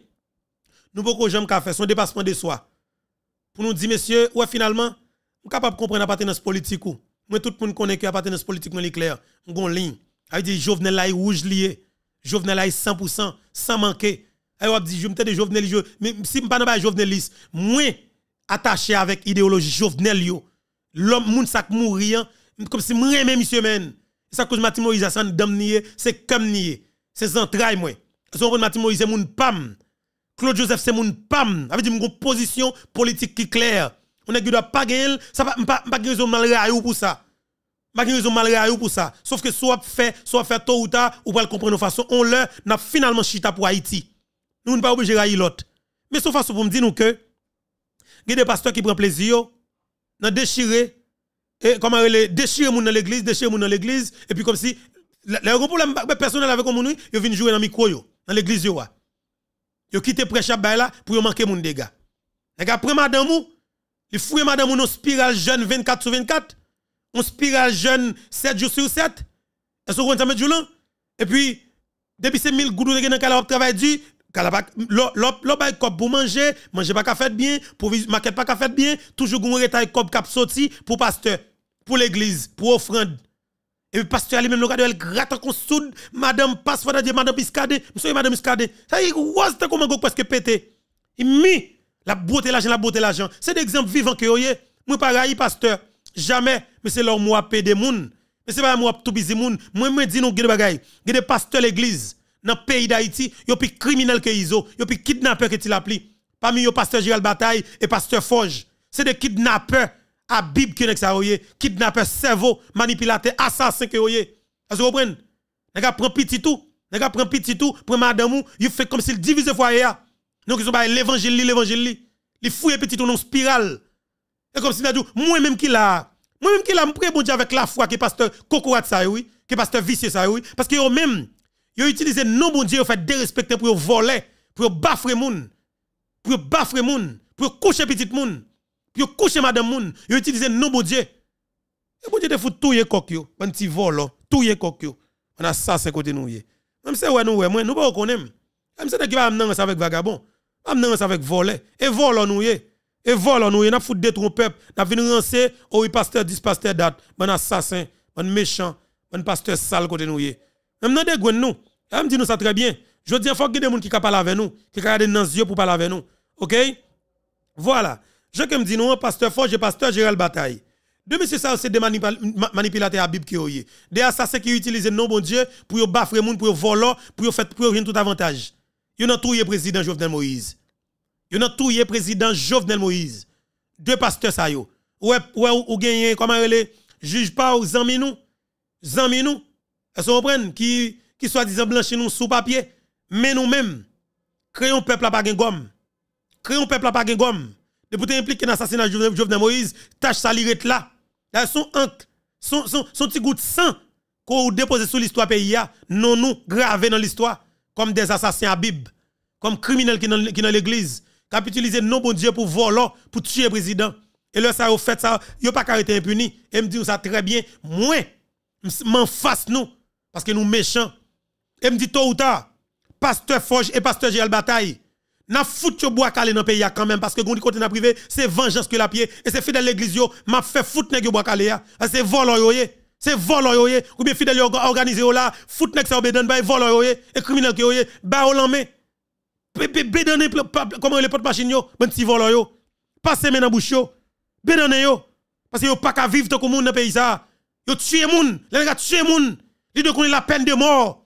Nous beaucoup j'aime qu'a faire son dépassement de soi. Pour nous dire Monsieur, ouais finalement, sommes capable de comprendre l'appartenance politique ou. Moi tout le monde connaît que l'appartenance politique est clair, On ligne. dit Jovenel là rouge lié. Jovenel là 100% sans manquer. Et dit je me de Jovenel je mais si pas dans moins attaché avec idéologie Jovenel yo. L'homme moun sak mourir hein, comme si moi même monsieur men. Ça cause Mati Moïse sans dame c'est comme nié. C'est un trail moi. Son bon c'est mon pam. Claude Joseph c'est mon pam. Avec une position politique qui claire. On est doit pas gagner, ça pas pas gagner mal raillou pour ça. Pas gagner raison mal raillou pour ça. Sauf que soit fait, soit fait tôt ou tard, ou pas le comprendre de façon on l'a finalement chita pour Haïti. Nous ne pas obligé railler l'autre. Mais sauf façon pour me dire nous que il y a des pasteurs qui prennent plaisir, dans déchirer et comment les déchirer mon dans l'église, déchire mon dans l'église et puis comme si le gros problème personnel avec nuit ils viennent jouer dans micro dans l'église yo. Yo quitte prêche à là pour manquer les dégâts. gars après madame ou, il fouille madame on dans spirale jeune 24 sur 24, on spirale jeune 7 jours sur 7. est se que vous Et puis depuis ces 1000 goudou dans le travail du, Kalabak, l'op bay kop pour manger, manger pas qu'à faire bien, pour maquette pas qu'à faire bien, toujours goun retail kop kap sorti pour pasteur, pour l'église, pour offrande. Et puis pasteur lui même le elle gratte qu'on soude, madame passe madame Piscade, monsieur madame Piscade. Ça y was te comment presque pété. Il mi la beauté l'argent la beauté l'argent. C'est d'exemple vivant que yoyé. Moi pareil pasteur, jamais mais c'est leur moi pé des moun. Mais c'est pas moi tout bizi moun. Moi me dis nous gade bagay, gade pasteur l'église dans le pays d'Haïti, yo plus criminel que Iso, yo plus kidnappeur que Tilapli. Parmi yo pasteur Gérald Bataille et pasteur Forge. C'est des kidnappeurs à Bib qui ça kidnapper kidnappeurs cerveau, manipulateur, assassin que yoye. Vous comprenez? N'a prend petit tout, N'a prend petit tout, prend madame ou, il fait comme s'il foi foyer. Donc ils ont l'évangile, l'évangile. Ils fouillent petit tout dans spirale. Et comme si nous dit, moi-même qui l'a, moi-même qui l'a, me bon avec la foi que pasteur Kokouat ça, oui, que pasteur Vicieux ça, oui, parce que eux même Yo utilisé non bon Dieu, yo fait dérespecter pour voler, pour bafrer moun, pour bafrer moun, pour coucher petites moun, pour coucher madame moun. Yo utilisé non bon Dieu. Et bon Dieu te fout tout yé kok yo, un vol tout a ça côté nous yé. Même c'est ouais nous ouais, moi nous pas Même c'est qui va amener avec vagabond, amener avec voler et voler hein, nous yé. Et voler hein, nous yé, n'a fout détruire peuple, n'a venir rancer, oh pasteur, dis pasteur date, un assassin, un méchant, un pasteur sale côté nous Maintenant, nous. Je ah, me dis nous ça très bien. Je dis, il faut que des gens qui parlent avec nous, qui regardent dans les yeux pour parler avec nous. OK? Voilà. Je me dis nous, pasteur fort, j'ai pasteur Gérald Bataille. Deux monsieur ça, c'est des manipulateurs à Bible qui ont Des assassins qui utilisent le nom bon Dieu pour baffrer les gens, pour voler, pour faire pour tout avantage. Ils ont tout le président Jovenel Moïse. Ils ont tout le président Jovenel Moïse. Deux pasteurs ça yo. Ouais, ouais, ou, ou comment elle est? Juge pas aux amis nous. nous. Elles se reprennent qui qui soit disant blanchi nous sous papier mais nous-mêmes créons peuple à pas gomme. Créons peuple à pas gomme. gomme. vous impliqué dans l'assassinat de Jovenel Moïse, tâche salirette là. Son son son son petit goutte de sang qu'on dépose sur l'histoire pays non nous gravé dans l'histoire comme des assassins à Bible, comme criminels qui dans, dans l'église, qui utilisé nos bon Dieu pour voler, pour tuer le président. Et là, ça, au fait, ça, a pas arrêté impuni. Et me dis ça très bien. Moi, m'en face nous. Parce que nous méchants. Et me dit tôt ou tard, pasteur Forge et pasteur Gérald Bataille, n'a foutu bois calé dans le pays quand même parce que gondi côté privé, c'est vengeance que la pied et c'est fidèle l'église yo, m'a fait foutre nèg bois calé c'est yo yo C'est vol yo ou bien fidèle organisé là, foutre nèg c'est obédan bay vol yoyé et criminel que yoyé, ba ou l'anmé. Bédané comment les porte machine yo, ben si vol yo. Passez men dans bouche yo. yo parce que yo pas qu'à vivre tout le monde dans pays ça. Yo tue moun, les gars tue moun. Li de connaître la peine de mort.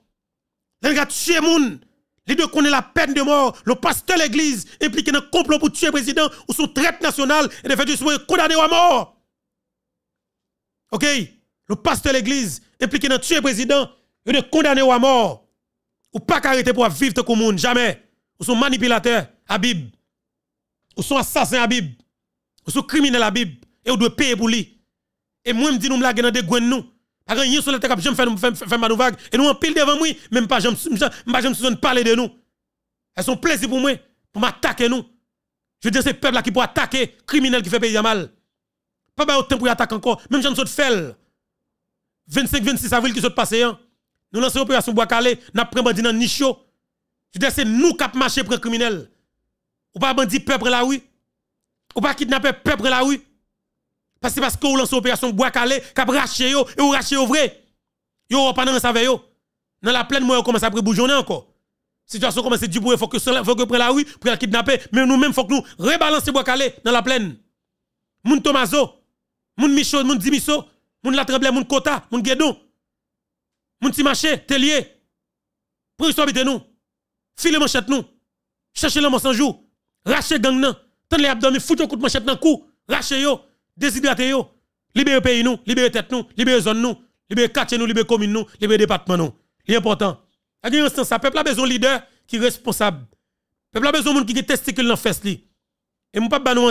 Les a tué de connaît la peine de mort. Le pasteur de l'église impliqué dans un complot pour tuer le président ou son traite nationale et de fait du condamné à mort. OK? Le pasteur de l'église impliqué dans tuer le président et de condamné à mort. Ou pas arrêter pour vivre comme monde, jamais. Ou sont manipulateurs, Habib. Ou sont assassins, Habib. Ou sont criminels, Habib. Et vous doit payer pour lui. Et moi, je dis nous, nous, nous, de nous, a rien sur le cap j'aime faire ma nouvelle. et nous en pile devant moi même pas j'aime pas j'aime parler de nous. Elles sont plaisir pour moi pour m'attaquer nous. Je dire, c'est peuple là qui pour attaquer criminel qui fait payer mal. Pas bah autant pour attaquer encore même j'en saute fait 25 26 avril qui sont passé hein. Nous lançons opération bois calé, n'a pris bandit dans nicho. Je veux dire, c'est nous qui avons marché pour un criminel. Ou pas bandit peuple là oui. Ou pas kidnapper peuple là oui. Parce que parce que vous lancez opération bois calé, cap yo, et vous raché yo vrai. Yo, pas dans ça yo. Dans la plaine, moi, commencez commence à préboujonner encore. Situation commence à dire, il faut que faut que prenne la rue, pour le kidnapper. Mais nous-mêmes, faut que nous rebalancer bois calé dans la plaine. Moun Tomazo, moun Michaud, moun Dimiso, moun La Tremblay, moun Kota, moun Guédon, moun Timaché, Telier. Pour histoire de nous. Filez manchette nous. Cherchez le sans jour. Rachez gang nan. Tendez les abdomen, foutez un coup de manchette dans le cou. Rachez yo déshydrater yo. le pays nous, libérer tête nous, libérer zone nous, libérer quartier nous, libérer commune nous, libérer département nous. C'est important. À un instant, ça peuple a besoin leader qui responsable. Peuple a besoin de monde qui est testicule dans fesse li. Et mon pas ba nous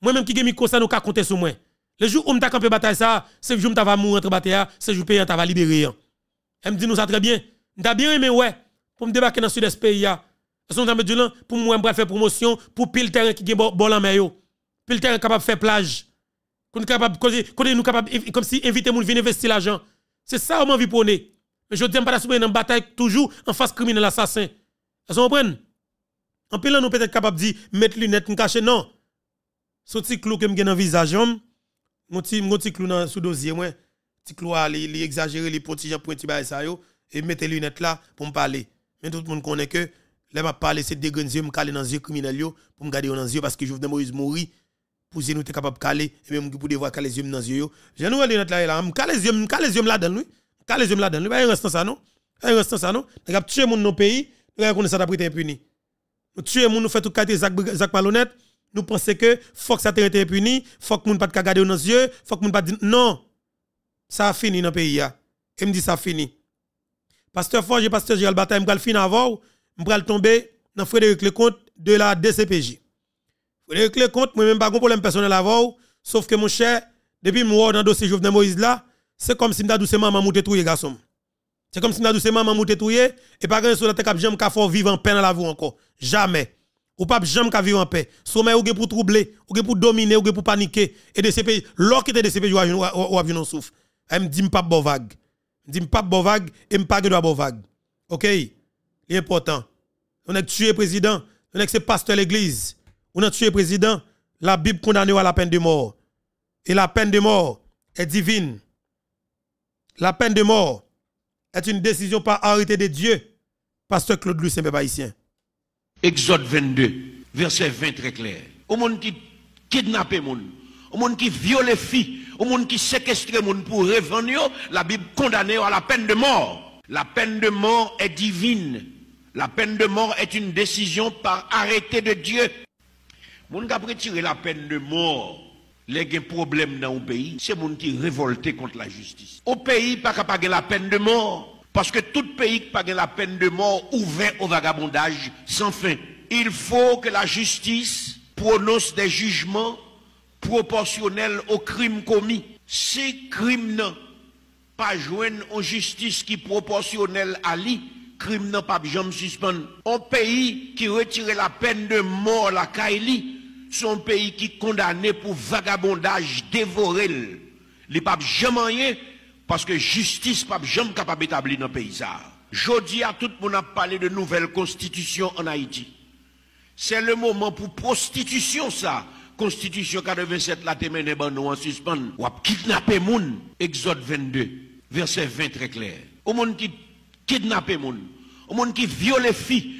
Moi même qui ai mis ça nous ka compter sur moi. Le jour où m'ta campé bataille ça, c'est le jour m'ta va mourir entre bataille, c'est le jour payant t'a va libérer. Hein. Elle me dit nous ça très bien. M'ta bien aimé ouais pour me débarquer dans sud est pays hein. là. me dire, pour moi me faire promotion pour pile terrain qui est bon en mer yo. Pile terrain capable faire plage qu'on capable nous capable comme si inviter moun venir investir l'argent. C'est ça on envie prôner. Mais je dis pas soumettre dans bataille toujours en face criminel assassin. Vous comprenez En pile nous peut-être capable de mettre lunettes nous cacher non. Son petit clou que me dans visage mon petit mon petit clou dans sous dossier moi petit clou à li exagérer les un pour pointi ça yo et mettre lunettes là pour me parler. Mais tout le monde connaît que les m'a parler c'est des grands yeux me caler dans yeux criminel yo pour me garder dans yeux parce que Jovenel Moïse mourir pour nous sommes capables de caler, et même pour devoir caler les yeux dans les yeux. Je nous aller notre là, je caler les yeux, caler les yeux là dans nous, Caler les yeux là dans oui. Bah, il reste ça, non? Il reste ça, non? Nous avons les gens dans nos pays, nous avons ça d'après impuni. Nous tuer les gens, nous fait tout quartier Zach Malhonnête, nous penser que faut que ça t'ait été impuni, faut que les pas ne pas garder dans les yeux, faut que les pas dire non. Ça a fini dans le pays. Et me dit ça a fini. Pasteur Forge Pasteur Gérald Bataille, je vais finir avant, je vais tomber dans Frédéric Lecomte de la DCPJ régler compte, moi-même, pas de problème personnel avant, sauf que mon cher, depuis moi, dans le dossier Jovenel Moïse là, c'est comme si m'a doucement maman mouté tout, garçon. C'est comme si m'a doucement maman mouté tout, et pas grand sur la tête cap jamais fort vivre en paix dans la vie encore. Jamais. Ou pas jamais qu'à vivre en paix. Sommeil ou pour troubler, ou pour dominer, ou pour paniquer et de ces pays, l'or qui était de ces pays ou avion non souffle. Elle me dit pas bon vague. Dit pas bon vague et me pas de bon vague. OK? L'important. On est tué président, on est c'est pasteur l'église on a tué président, la Bible condamne à la peine de mort. Et la peine de mort est divine. La peine de mort est une décision par arrêté de Dieu. Pasteur Claude louis Saint-Bébaïtien. Exode 22, verset 20 très clair. Au monde qui kidnappe monde, au monde qui viole filles, au monde qui séquestre monde pour revenir, la Bible condamne à la peine de mort. La peine de mort est divine. La peine de mort est une décision par arrêté de Dieu. Mon qui a retiré la peine de mort, les problème dans un pays, c'est moun qui révolté contre la justice. Au pays, pas capable la peine de mort. Parce que tout pays qui pas la peine de mort ouvert au vagabondage sans fin. Il faut que la justice prononce des jugements proportionnels aux crimes commis. Ces crimes n'ont pas joindre en justice qui proportionnelle à lui, crime n'a pas jamais suspendre. Un pays qui retire la peine de mort la Kaili, son pays qui est condamné pour vagabondage, dévoré. Les papes jamais rien, parce que justice pas jamais capable d'établir dans le pays. Ça. Jodi à tout le monde a parlé de nouvelle constitution en Haïti. C'est le moment pour prostitution, ça. Constitution 87, la téméné est nous en suspens. Ou a kidnappé moun. Exode 22, verset 20 très clair. Au monde qui les gens. Au monde qui viole filles.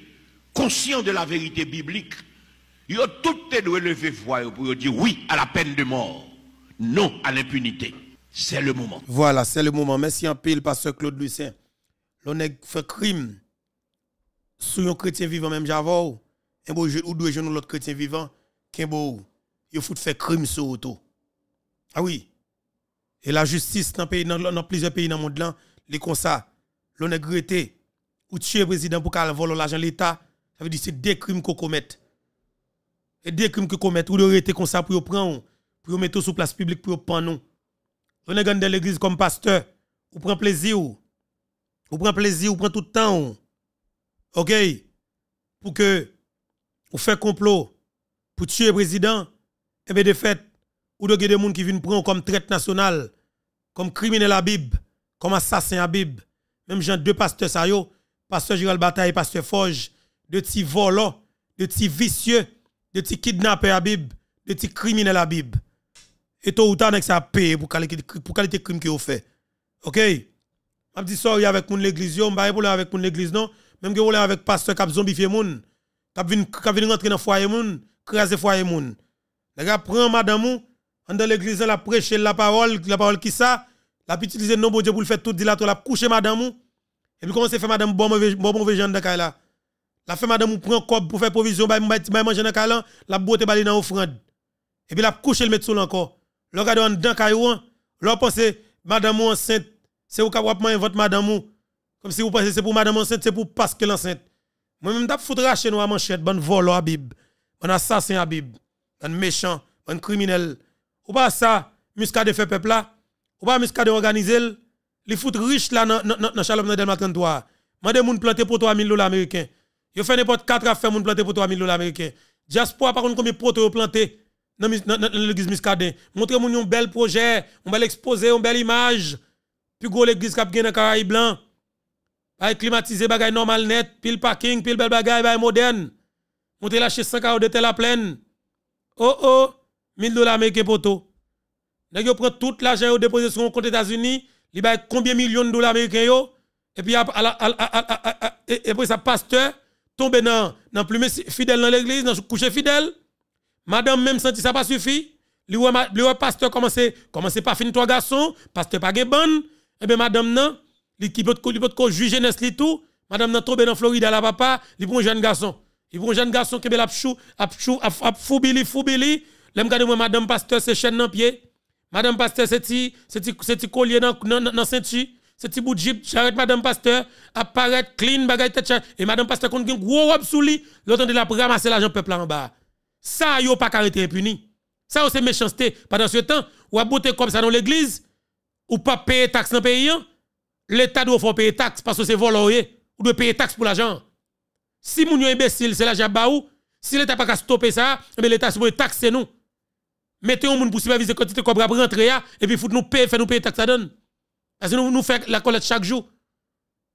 Conscient de la vérité biblique, ils ont tout doit lever voix pour dire oui à la peine de mort, non à l'impunité. C'est le moment. Voilà, c'est le moment. Merci en pile, pasteur Claude Lucien. L'on fait crime sur un chrétien vivant, même j'avoue. et eh bon, ou deux jeunes l'autre chrétien vivant, qu'il beau, il faut faire crime sur auto. Ah oui. Et la justice dans, pays, dans, plusieurs pays dans le monde, les comme ça. L'on est ou président pour qu'elle vole l'argent de l'État, ça veut dire c'est des crimes qu'on commet. Et des crimes qu'on commet, ou de rester comme ça pour prendre, pour mettre sur place publique, pour prendre. Vous n'êtes dans l'église comme pasteur, ou prend plaisir, ou prend plaisir, ou prend tout le temps. OK? Pour que vous faites complot pour tuer le président, et eh bien de fait, ou de des gens qui viennent prendre comme traite nationale, comme criminel à Bible, comme assassin à Bible. Même j'ai deux pasteurs, ça yo, pasteur Gérald Bataille et pasteur Forge, de petits volants, de petits vicieux, de petits kidnappeurs à Bib, de petits criminels à Bib. Et toi, ou avec ça a payé pour qualité pour crime qu'ils ont fait. OK Je dis ça avec mon l'église, je pas problème avec mon l'église non, même que voulez avec pasteur qui a zombifié qui vient venu rentrer dans foyer moun, le foyer moun. Les gars prend madame dans l'église a prêché la parole, la parole qui ça, la le nom de Dieu pour le faire tout de la coucher madame et puis commencé à faire madame bon mauvais bon mauvais là. La femme madame prend corps pour faire provision, ba bah, bah, manger dans calan, la beauté dans offrande. Et puis la couche le mettre sous encore. Le gars dans dans caillou, hein. pense madame enceinte, c'est au qu'a manger votre madame comme si vous pensez c'est pour madame enceinte, c'est pour parce que l'enceinte. Moi même d'ap foutre racher nous à manchette, bon volo Habib, bon assassin Habib, bon méchant, bon criminel. Ou pas ça, muscade fait peuple là, ou pas muscade organiser, les foutre riche là dans dans dans de Delma 33. Mande moun planter pour 3000 dollars américains. Yo fait n'importe 4 à faire moun planter pour 000 dollars américains. Diaspora par contre combien poteaux planté dans l'église Montrer Montrez moun un bel projet, un bel exposé, une belle image. Plus gros l'église cap a dans Caraïbes blanc. Avec climatisé bagay normal net, pile parking, pile bel bagay bay moderne. Montrez la 5 de la pleine. Oh oh, 1000 dollars américains pour toi. Vous prend tout l'argent vous déposé sur un compte États-Unis, li bay combien de millions de dollars américains et puis après ça pasteur tomber dans dans plume fidèle dans l'église, dans coucher fidèle. Madame même senti ça pas suffit. Le pasteur commencé commencer pas finir trois garçons, pasteur pas gain bonne. et eh bien madame non, li qui peut li peut juger jeunesse li tout. Madame nan tombé dans Floride à la papa, li bon jeune garçon. Il bon jeune garçon qui bel chou, ap chou, ap foubili foubili. L'aime garder moi madame pasteur c'est chaîne dans pied. Madame pasteur c'est ti c'est ti se ti collier dans dans ceinture. Ce petit bout de jeep, j'arrête Madame Pasteur, apparaître, clean, bagaille Et Madame Pasteur compte un gros robe sous lui, l'autre de la c'est l'argent peuple en bas. Ça, yo pas et impuni. Ça, c'est méchanceté. Pendant ce temps, ou a boté comme ça dans l'église, ou pas payer taxe dans le pays, hein? l'État doit faire payer taxe parce que c'est volé, eh? ou doit payer taxe pour l'argent. Si moun yon imbécile, c'est l'argent baou, si l'État pas stopper ça, mais eh l'État se taxer nous. Mettez un monde pour superviser quantité qu'on va rentrer eh? et puis faut nous payer, faire nous payer taxe à donne. Parce nous, nous faisons la collecte chaque jour.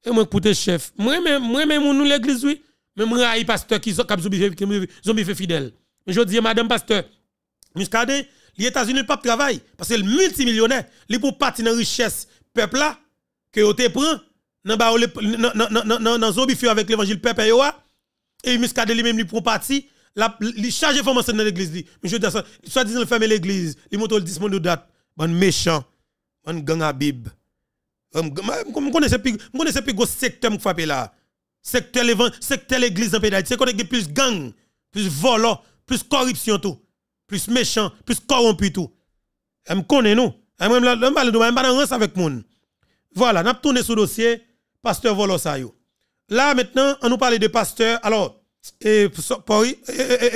Et moi, écoutez, chef. Moi, même, moi, même, nous, l'église, oui. Mais moi, je pasteur qui zombie fait fidèle. Mais je dis, madame pasteur, Muscadet, les États-Unis ne pas travailler. Parce que le multimillionnaire, il pour partir dans la richesse peuple là, que vous te prend, dans zombie fait avec l'évangile peuple ah. et Muscadet lui-même, il prend parti. Il charge formation dans l'église. Mais je dis ça, soit disant, il ferme l'église, il monte le 10 de date. Bon méchant, bon gang à je euh, ne plus, connaissais plus gros secteur qui là. Secteur levant, secteur l'église en pédale. C'est qu'on plus gang, plus volant, plus corruption tout, plus méchant, plus corrompu tout. Je eh, connais nous. Je ne suis pas avec moun. Voilà, nous a tourné sur dossier, pasteur Volosayo. Là, maintenant, on nous parle de pasteur. Alors, et,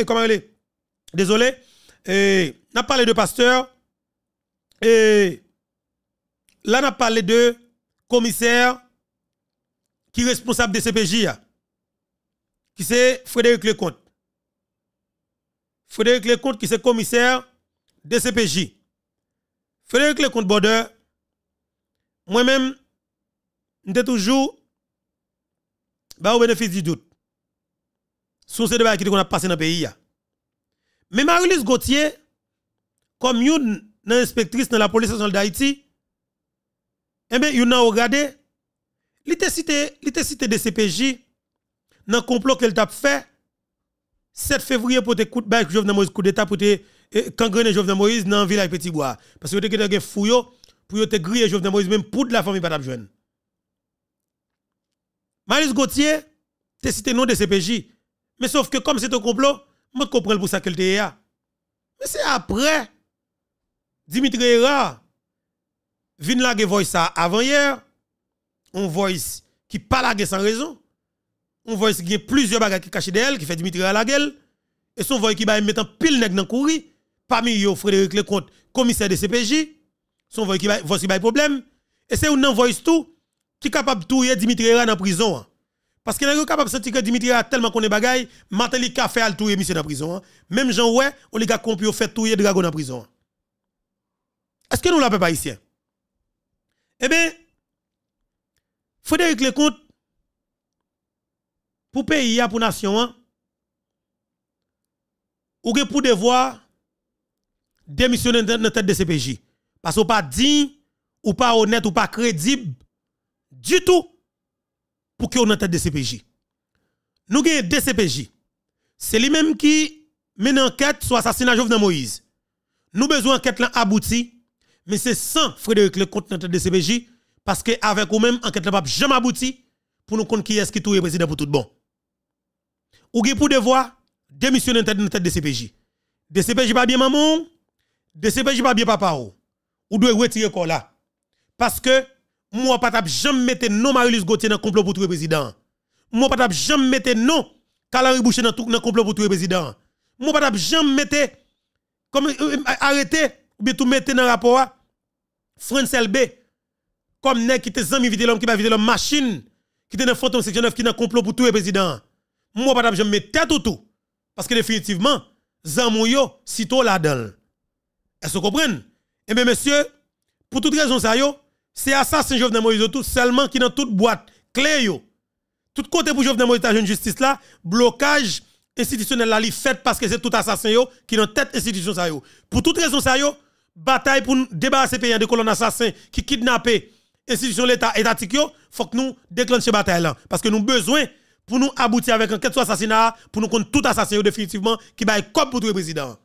comment elle est Désolé. Et, on a parlé de pasteur. Et là, on a parlé de commissaire qui est responsable de CPJ, qui c'est Frédéric Lecomte. Frédéric Lecomte qui c'est commissaire de CPJ. Frédéric Lecomte Border, moi-même, j'étais toujours au bénéfice du doute. Sur ce débat qui qu'on a passé dans le pays. Mais Marie-Lise Gauthier, comme une inspectrice dans la police nationale d'Haïti, eh bien, vous a regardé, il était cité, de CPJ dans le complot qu'elle t'a fait 7 février pour te coup de Jovenel Moïse, coup d'État pour te eh, cangrener Jovenel Moïse dans ville village Petit Bois. Parce que vous avez un fouillot pour te griller Jovenel Moïse, même pour de la famille pas jeune. Marius Gauthier, te cité non de CPJ. Mais sauf que comme c'est un complot, je comprends pour ça qu'elle te là. Mais c'est après, Dimitri Hérard, vin lage voice ça avant hier, on voice qui pas lage sans raison, on voice qui a plusieurs bagages qui cachent d'elle, qui fait Dimitri à la gueule, et son voice qui va mettre pile nèg dans courir, parmi eux Frédéric Lecomte, commissaire de CPJ, son voice qui va voice qui problème, et c'est un voice tout qui est capable de touyer Dimitri dans la prison. Hein. Parce que nèg capable de sentir que Dimitri a tellement qu'on est bagaille, matin li a fait al touyer monsieur dans prison. Hein. Même Jean ouais, on les fait tout fait touyer dragon dans prison. Hein. Est-ce que nous la pas haïtien eh bien, Frédéric Lecomte, pour pays, pour nation, hein, ou que pour devoir démissionner de notre tête de CPJ. Parce qu'on pas digne, ou pas honnête, ou pas crédible du tout pour que notre tête de CPJ. Nous avons des CPJ. C'est lui-même qui mène enquête sur l'assassinat de Jovenel Moïse. Nous avons besoin enquête abouti. Mais c'est sans Frédéric Lecomte dans de CPJ, parce que avec vous-même, enquête n'a pas jamais abouti pour nous compter qui est-ce qui est président pour tout bon. Ou pour devoir démissionner dans tête de CPJ. De CPJ pas bien maman, Le CPJ pas bien papa ou. Ou doit retirer quoi là. Parce que moi pas jamais mettre non marie louise Gauthier dans le complot pour tout président. Moi pas jamais mettre non Kalari Boucher dans le complot pour tout président. Moi pas jamais mettre comme euh, euh, arrêter ou bien tout mettre dans le rapport France LB, comme nèg qui te zami vide l'homme, qui va vide l'homme machine, qui te dans fantôme section 9, qui dans complot pour tout le président. Moi, pas je mets tête ou tout. Parce que définitivement, zamou yo, sitôt là-dedans. Est-ce que vous comprenez? Eh bien, monsieur, pour toutes raison, ça yo, c'est assassin Jovenel Moïse tout seulement qui dans toute boîte, clé yo. Tout côté pour Jovenel Moïse, jeune justice là, blocage institutionnel là, fait parce que c'est tout assassin yo qui dans tête institution ça yo. Pour toutes raison, ça yo, bataille pour débarrasser débarrasser pays de colonnes assassins qui kidnappent de l'État étatique, il faut que nous déclenchions bataille là. Parce que nous avons besoin pour nous aboutir avec enquête sur assassinat, pour nous contre tout assassin définitivement qui va être pour le président.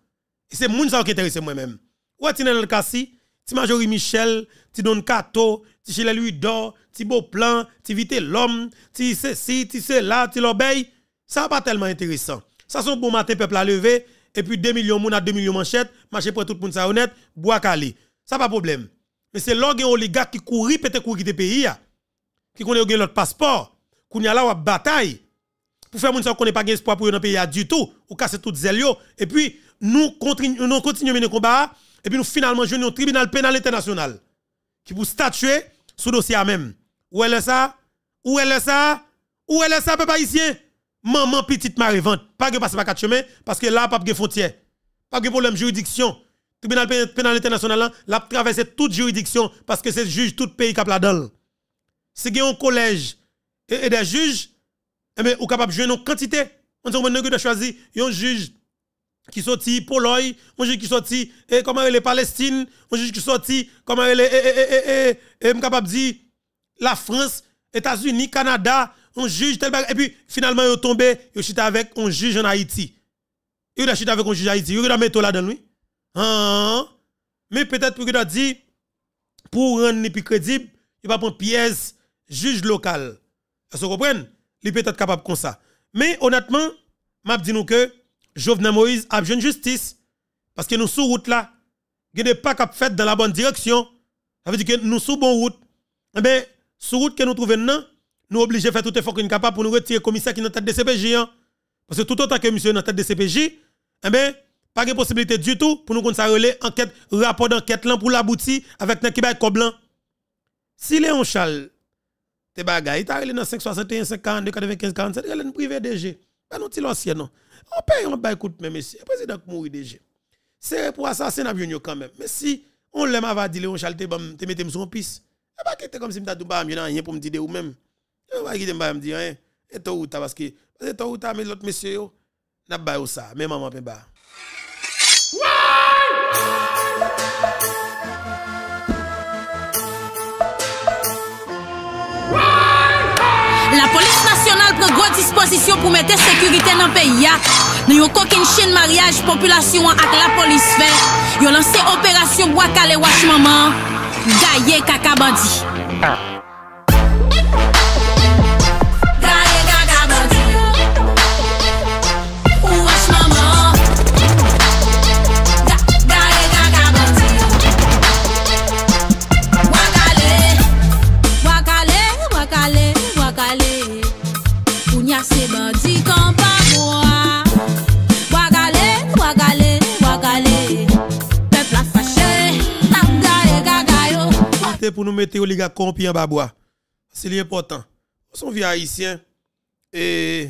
Et c'est moun ça qui intéresse moi-même. Ou est-ce que tu Kassi, ti Majorie Michel, ti Don Kato, ti Chile lui d'Or, ti plan, tu Vite l'homme, ti ceci, ti là, ti l'obéis. ça pas tellement intéressant. Ça sont bon matin peuple à lever, et puis 2 millions moun à 2 millions manchettes, marché pour tout le monde ça honnête, bois calé. Ça pas problème. Mais c'est les oligarque qui courit qui être courir des pays qui connaît l'autre passeport, qui a là bataille pour faire moun ça connaît pas d'espoir espoir pour dans pays du tout, ou casser toutes zèle et puis nous continuons nous continuons combat et puis nous finalement avons au tribunal pénal international qui pour statuer sous dossier même. Où est ça? Où est ça? Où est ça papa haïtien? maman petite marée vente, pas que passer par quatre chemins, parce que là, pas de frontière, pas de problème de juridiction. Le Tribunal pénal international, là, traverse toute juridiction, parce que c'est le juge de tout pays qui a la dedans Si vous un collège et, des juges, mais ou capable de jouer une quantité. On dit que de choisir un juge qui sorti Pologne, un juge qui sorti et comment Palestine, un juge qui sorti comment On est capable de dire la France, États-Unis, Canada, on juge tel bagage. Et puis, finalement, ils tombé, ils chute avec un juge en Haïti. Ils chute avec un juge en Haïti. Ils ont tout là dans lui. hein mais peut-être pour a dit, pour rendre plus crédible, il va prendre pièce juge local. Vous comprenez? Il peut être capable comme ça. Mais honnêtement, m'a dit nous que Jovenel Moïse a besoin de justice. Parce que nous sous route là, il n'est pas cap fait dans la bonne direction. Ça veut dire que nous sous bonne route. Mais eh sous route que nous trouvons non, nous obligés à faire tout effort qu'on pour nous retirer le commissaire qui est dans la tête de CPJ. Hein. Parce que tout autant que monsieur est dans la tête de CPJ, eh bien, pas de possibilité du tout pour nous faire relais enquête, rapport d'enquête pour l'aboutir avec un Québec Si Léon Charles, te bagay, il est arrivé dans 561, 542, 95, 47, il est privé DG. Pas ben, nous Il ancien non. On paye, on paye, écoute, mais monsieur, le président mourit DG. C'est pour assassin à quand même. Mais si on l'aime avoir dire Léon Charles, te mettez sur en piste. Eh bien, comme si je pas bah, rien pour me dire ou même. Yo wak gite mbaya mdi an, e to ou ta baske, e to ou ta me lout mesye yo, nab bay ou sa, me maman pe ba. La polis nasyonal pren gote disposisyon pou mete sekurite nan peya. Nou yo koken chen mariage, populasyon ak la polis fe. Yo lanse operasyon wak ale wak maman, gaye kaka bandi. pour nous mettre les gars compi en Baboua C'est important. Son sommes vieux haïtiens. Et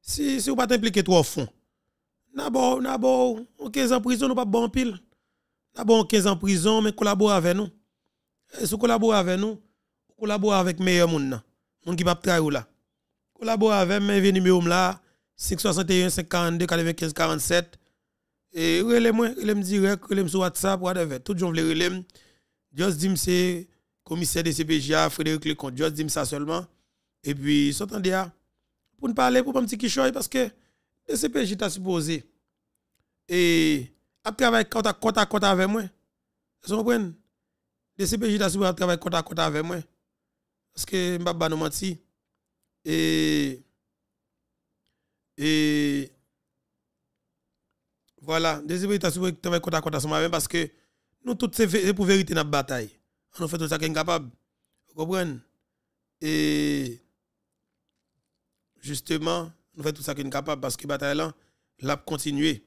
si, si vous pas impliqué trop au fond, d'abord d'abord, on 15 ans en prison, nous pas bon pile. d'abord on 15 ans prison, mais collabore avec nous. Et si collabore avec nous, collabore avec meilleur monde. Monde qui pas trahir là. Collabore avec mes numéro là, 561 542 95 47. Et relève-moi, relève-moi direct, relève-moi sur WhatsApp, whatever. Tout le monde veut relève Just Dim, c'est commissaire de CPJA, Frédéric Leconte. juste Dim, ça seulement. Et puis, s'entendez hein. à, pour ne parler, pour un me dire parce que le CPJ t'a supposé. Et, après travailler côte à côte à côte avec moi. Vous comprenez? Le CPJ t'a supposé travailler côte à côte avec moi. Parce que, je m'baba nous menti. Et, et, voilà, le CPJ t'a supposé travailler côte à côte avec moi parce que, nous toutes c'est pour vérité dans la bataille. Nous fait tout ça qui est capable. Vous comprenez Et justement, nous fait tout ça qui est capable parce que la bataille là, l'a continué.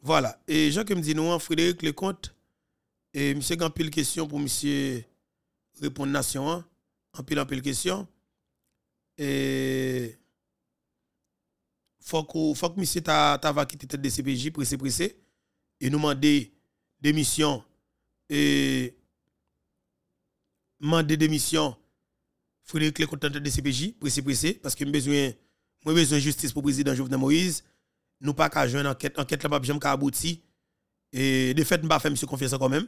Voilà. Et Jean qui me dit nous, Frédéric Lecomte, et monsieur a une question pour monsieur répondre nation en hein. pile en pile question. Et faut faut que monsieur ta ta va quitter tête de CPJ pressé pressé et nous demander démission et mandé démission Frédéric le content de CPJ pressé pressé parce que j'ai besoin moi besoin justice pour président Jovenel Moïse nous pas qu'à une enquête enquête là pas jamais abouti et de fait m'pas faire monsieur confiance quand même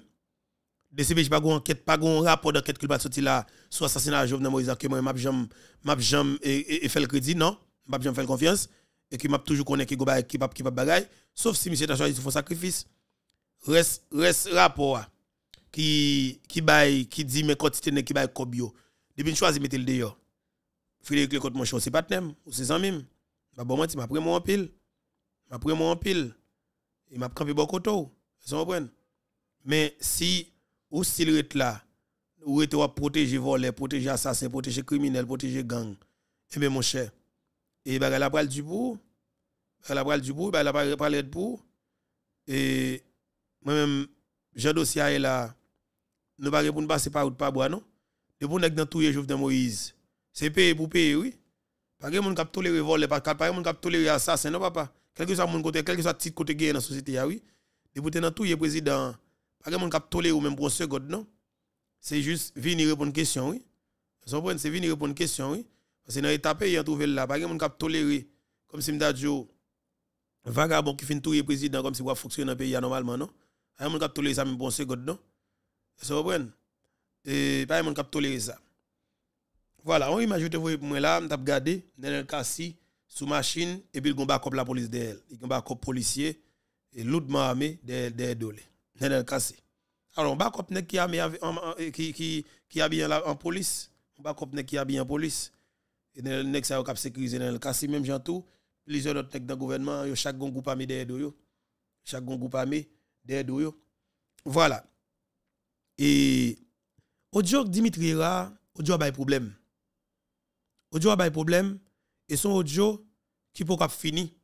de CPJ pas gon enquête pas gon rapport d'enquête qui va sortir là soit assassinat Jovenel Moïse que moi m'a jamais m'a jamais et, fait le crédit non m'a jamais fait confiance et qui m'a toujours connaît qui go qui va qui va bagaille sauf si monsieur t'a choisi de faire sacrifice reste reste rapport qui qui bail qui dit mais quand tu t'es qui bail kobio depuis choisi mettre le dehors Frédéric le mon monchon c'est pas même ou c'est même bah bon menti m'a pris moi en pile m'a pris moi en pile et m'a campé bon côté vous e comprenez mais si ou s'il est là ou était protéger voler, protéger assassin protéger criminel protéger gang et bien mon cher et bah la pral du bout la pral du bout bah la pral du bout et moi e, même Jean dossier là nous pas pour passer par route pas bois non de pour nèg dans tout de Moïse c'est payé pour payer oui pas capte monde les tolérer voler pas pas monde tous tolérer assassin non papa quel que soit mon côté quel que soit petit côté gay dans société ah oui de pour dans tout président pas on monde tous tolérer ou même pour seconde non c'est juste venir répondre question oui son point c'est venir répondre question oui parce que dans l'état pays a trouvé là pas exemple monde cap tolérer comme si m'ta dit vagabond qui fin tout président comme si va fonctionner dans pays normalement non un monde qui tolérer ça même pour seconde non ça vous Et pas mon cap tolérer ça. Voilà, on image te vous pour moi là, m't'a regarder, dans le cassis sous machine et puis il combat comme la police d'elle. Il combat comme policier et lourdement armé des des dolé. Dans le cassis. Alors, on va comme qui armé qui qui qui habille en police, on va comme qui habille en police et dans le nek ça cap sécuriser dans le cassis même gens tout plusieurs autres nek dans gouvernement, yo chaque groupe parmi derrière yo. Chaque groupe parmi derrière yo. Voilà. Et audio Dimitri il y a problème. y a problème et son audio qui peut fini.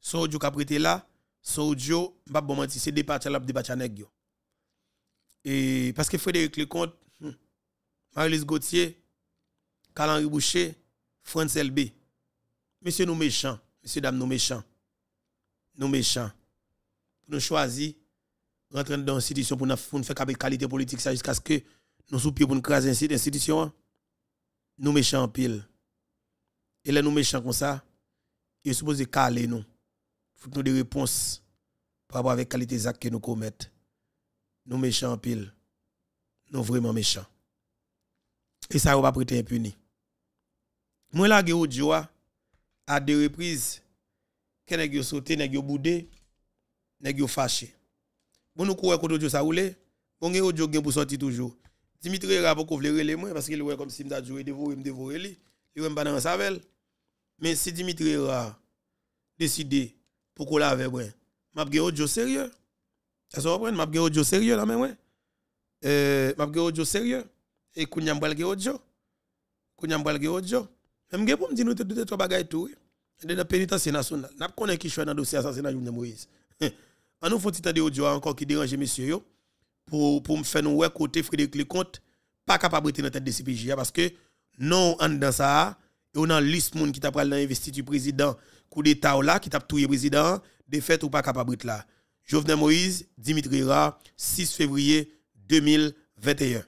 Son audio qui prêté là, son audio m'a bon menti, c'est débat là de nèg Et parce que Frédéric Lecomte, hmm, Marie-Lise Gauthier, Calan Boucher, France LB. Monsieur nous méchants, monsieur dames nous méchants. Nous méchants. Nous choisissons, en train rentrer dans l'institution pour nous faire qualité politique jusqu'à ce que nous sous pied pour nous craser l'institution. Hein. Nous méchants en pile. Et là, nous méchants comme ça, ils sont supposés caler nous. Faut nous des réponses par rapport à la qualité des actes que nous commettons. Nous méchants en pile. Nous vraiment méchants. Et ça, on va prêter impuni. Moi, là, j'ai audio à deux reprises. Quand j'ai sauté, j'ai boudé, j'ai fâché. Bon, nous courons contre ça Bon, sortir toujours. Dimitri Rapo pour les moi parce qu'il voit comme si je joué dévorer, me dévorer lui. Il me pas dans sa Mais si Dimitri Ra décidé pour qu'on avec moi, m'a gagné audio sérieux. Ça se comprend, m'a sérieux là même ouais. Euh m'a audio sérieux et pour me dire tout. Et de la nationale. N'a pas qui choix dans dossier assassinat Moïse. un nous font des audio encore qui dérange monsieur yo pour pour me faire nous côté Frédéric Lecomte pas capable de dans tête de CPJ parce que non en dans ça et on a liste monde qui t'a pris dans du président coup d'état là qui t'a le président défaite ou pas capable de là Jovenel Moïse Dimitri Ra 6 février 2021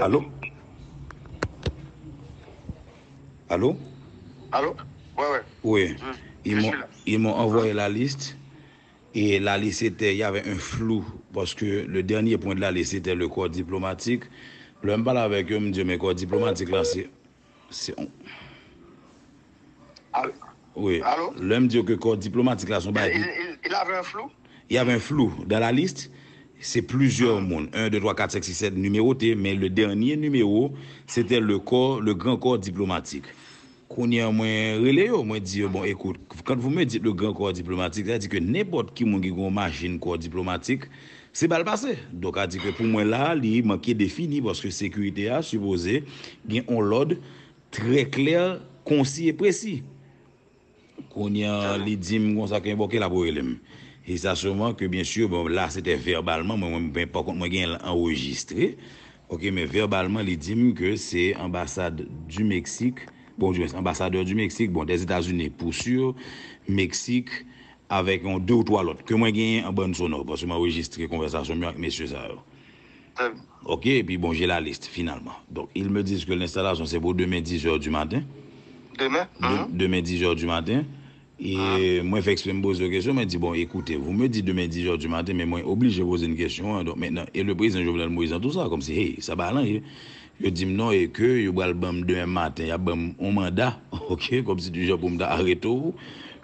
Allô Allô Allô Oui, ouais. Oui. Hum. Ils m'ont envoyé ah. la liste. Et la liste était, il y avait un flou. Parce que le dernier point de la liste était le corps diplomatique. l'homme parlait avec eux, me dit, mais corps diplomatique là, c'est. Oui. L'homme dit que corps diplomatique là, son il, il, avait un flou Il y avait un flou dans la liste. Se plusieurs moun. 1, 2, 3, 4, 5, 6, 7, numerote. Men le dernyen numero, se te le kor, le gran kor diplomatik. Konya mwen rele yo, mwen diye, bon, ekout, kan vous mwen diye le gran kor diplomatik, se diye ke nepot ki mwen ki goun majine kor diplomatik, se bal pase. Dok se diye ke pou mwen la, li man ki e defini, voske sekurite a, supoze, gen on lode, tre kler, konsi e presi. Konya li dim goun sa ke invoke la pou elem. E sa souman ke byensur, bon la sete verbalman, mwen gen enregistre, ok, men verbalman li di mou ke se ambasade du Meksik, bon, ambasadeur du Meksik, bon, des Etats-Unis pou sur, Meksik, avèk yon 2 ou 3 lot, ke mwen gen yon bon sonor, bon, se mwen enregistre konversasyon mwen ak mèsyè sa yo. Ok, pi bon, jè la liste, finalman. Donk, il me diz ke l'installasyon sebo demè 10 jòr du maten. Demè? Demè 10 jòr du maten. Mwen fèk se mbòz se kèsyon Mwen di bon, ekoute, vou mwen di demè di jean du mantè Mwen oblige jè vòzè n kèsyon Mwen le prezè n jòvè nan mwèzè an tout sa Kòm se, hey, sa balan non, Yo di mnon, yo gwa lbèm demè mantè Yo bèm on manda Kòm se di jean pou mda areto Ou,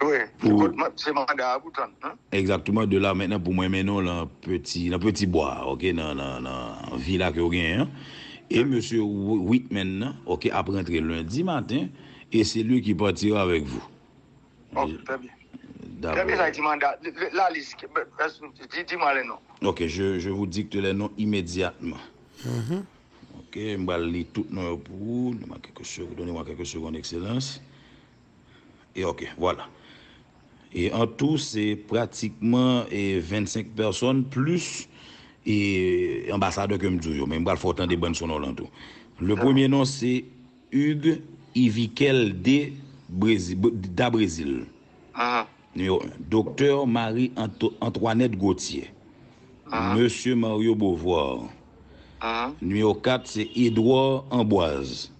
ou, ou, ou Eksaktouman, de la mènen pou mwen menon Nan peti boar Nan vila kè ou gen E monsè wik mènen Aprentre lundi mantè E se lè ki patire avèk vò Ok, prebè. Prebè sa yi diman la liske. Diman le non. Ok, je vous dikte le non imediatman. Mm-hmm. Ok, mbal li tout nan yopou. Donne mwa keke seconde, ekselans. E ok, wala. E an tou, se pratikman e 25 person plus e ambasade ke mdou yo. Men mbal fote an de bwenson nan lantou. Le premye non se Hug Evikel D. E Brésil, da Brésil. Ah. Docteur Marie-Antoinette Gauthier. Ah. Monsieur Mario Beauvoir. Ah. Numéro 4, c'est Edouard Amboise.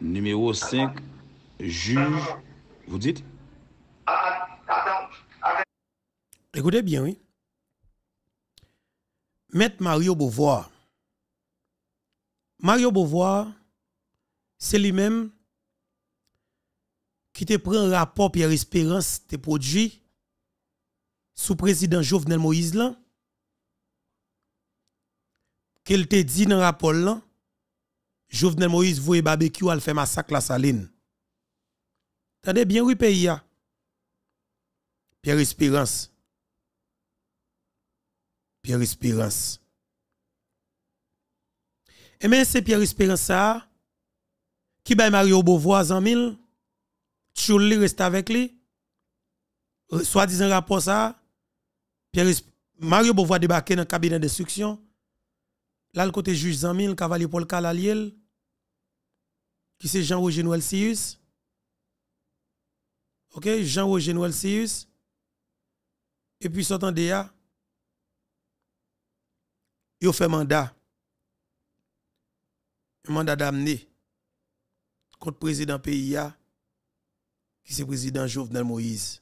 Numéro 5, juge. Vous dites Écoutez bien, oui. Maître Mario Beauvoir. Mario Beauvoir, c'est lui-même qui te prend rapport Pierre Espérance te produit sous président Jovenel Moïse là qu'elle te dit dans le rapport là Jovenel Moïse voue barbecue à fait massacre la saline Tendez bien oui pays Pierre Espérance Pierre Espérance et eh bien c'est Pierre Espérance ça qui bail Mario Beauvoir en mille Chouli reste avec lui. Euh, soi-disant rapport ça, Pierre Mario Beauvoir débarqué dans le cabinet d'instruction. Là, le côté juge le cavalier Paul Calaliel. qui c'est Jean-Roger Noël Sius. Ok, Jean-Roger Noël Sius. Et puis, sortant de là, il fait mandat. Un mandat d'amener contre le président PIA qui c'est président Jovenel Moïse.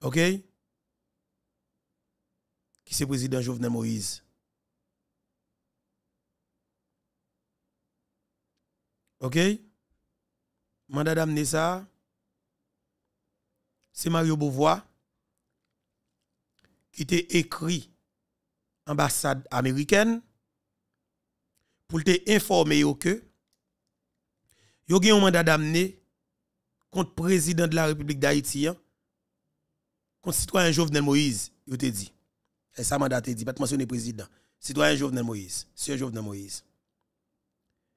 OK Qui c'est président Jovenel Moïse. OK Madame d'amener C'est Mario Beauvoir qui t'a écrit ambassade américaine pour te informer que a gen un mandat d'amener contre président de la République d'Haïti, hein. contre citoyen Jovenel Moïse, il te dit. Et ça mandat te dit, pas mentionner président. Citoyen Jovenel Moïse, c'est Jovenel Moïse.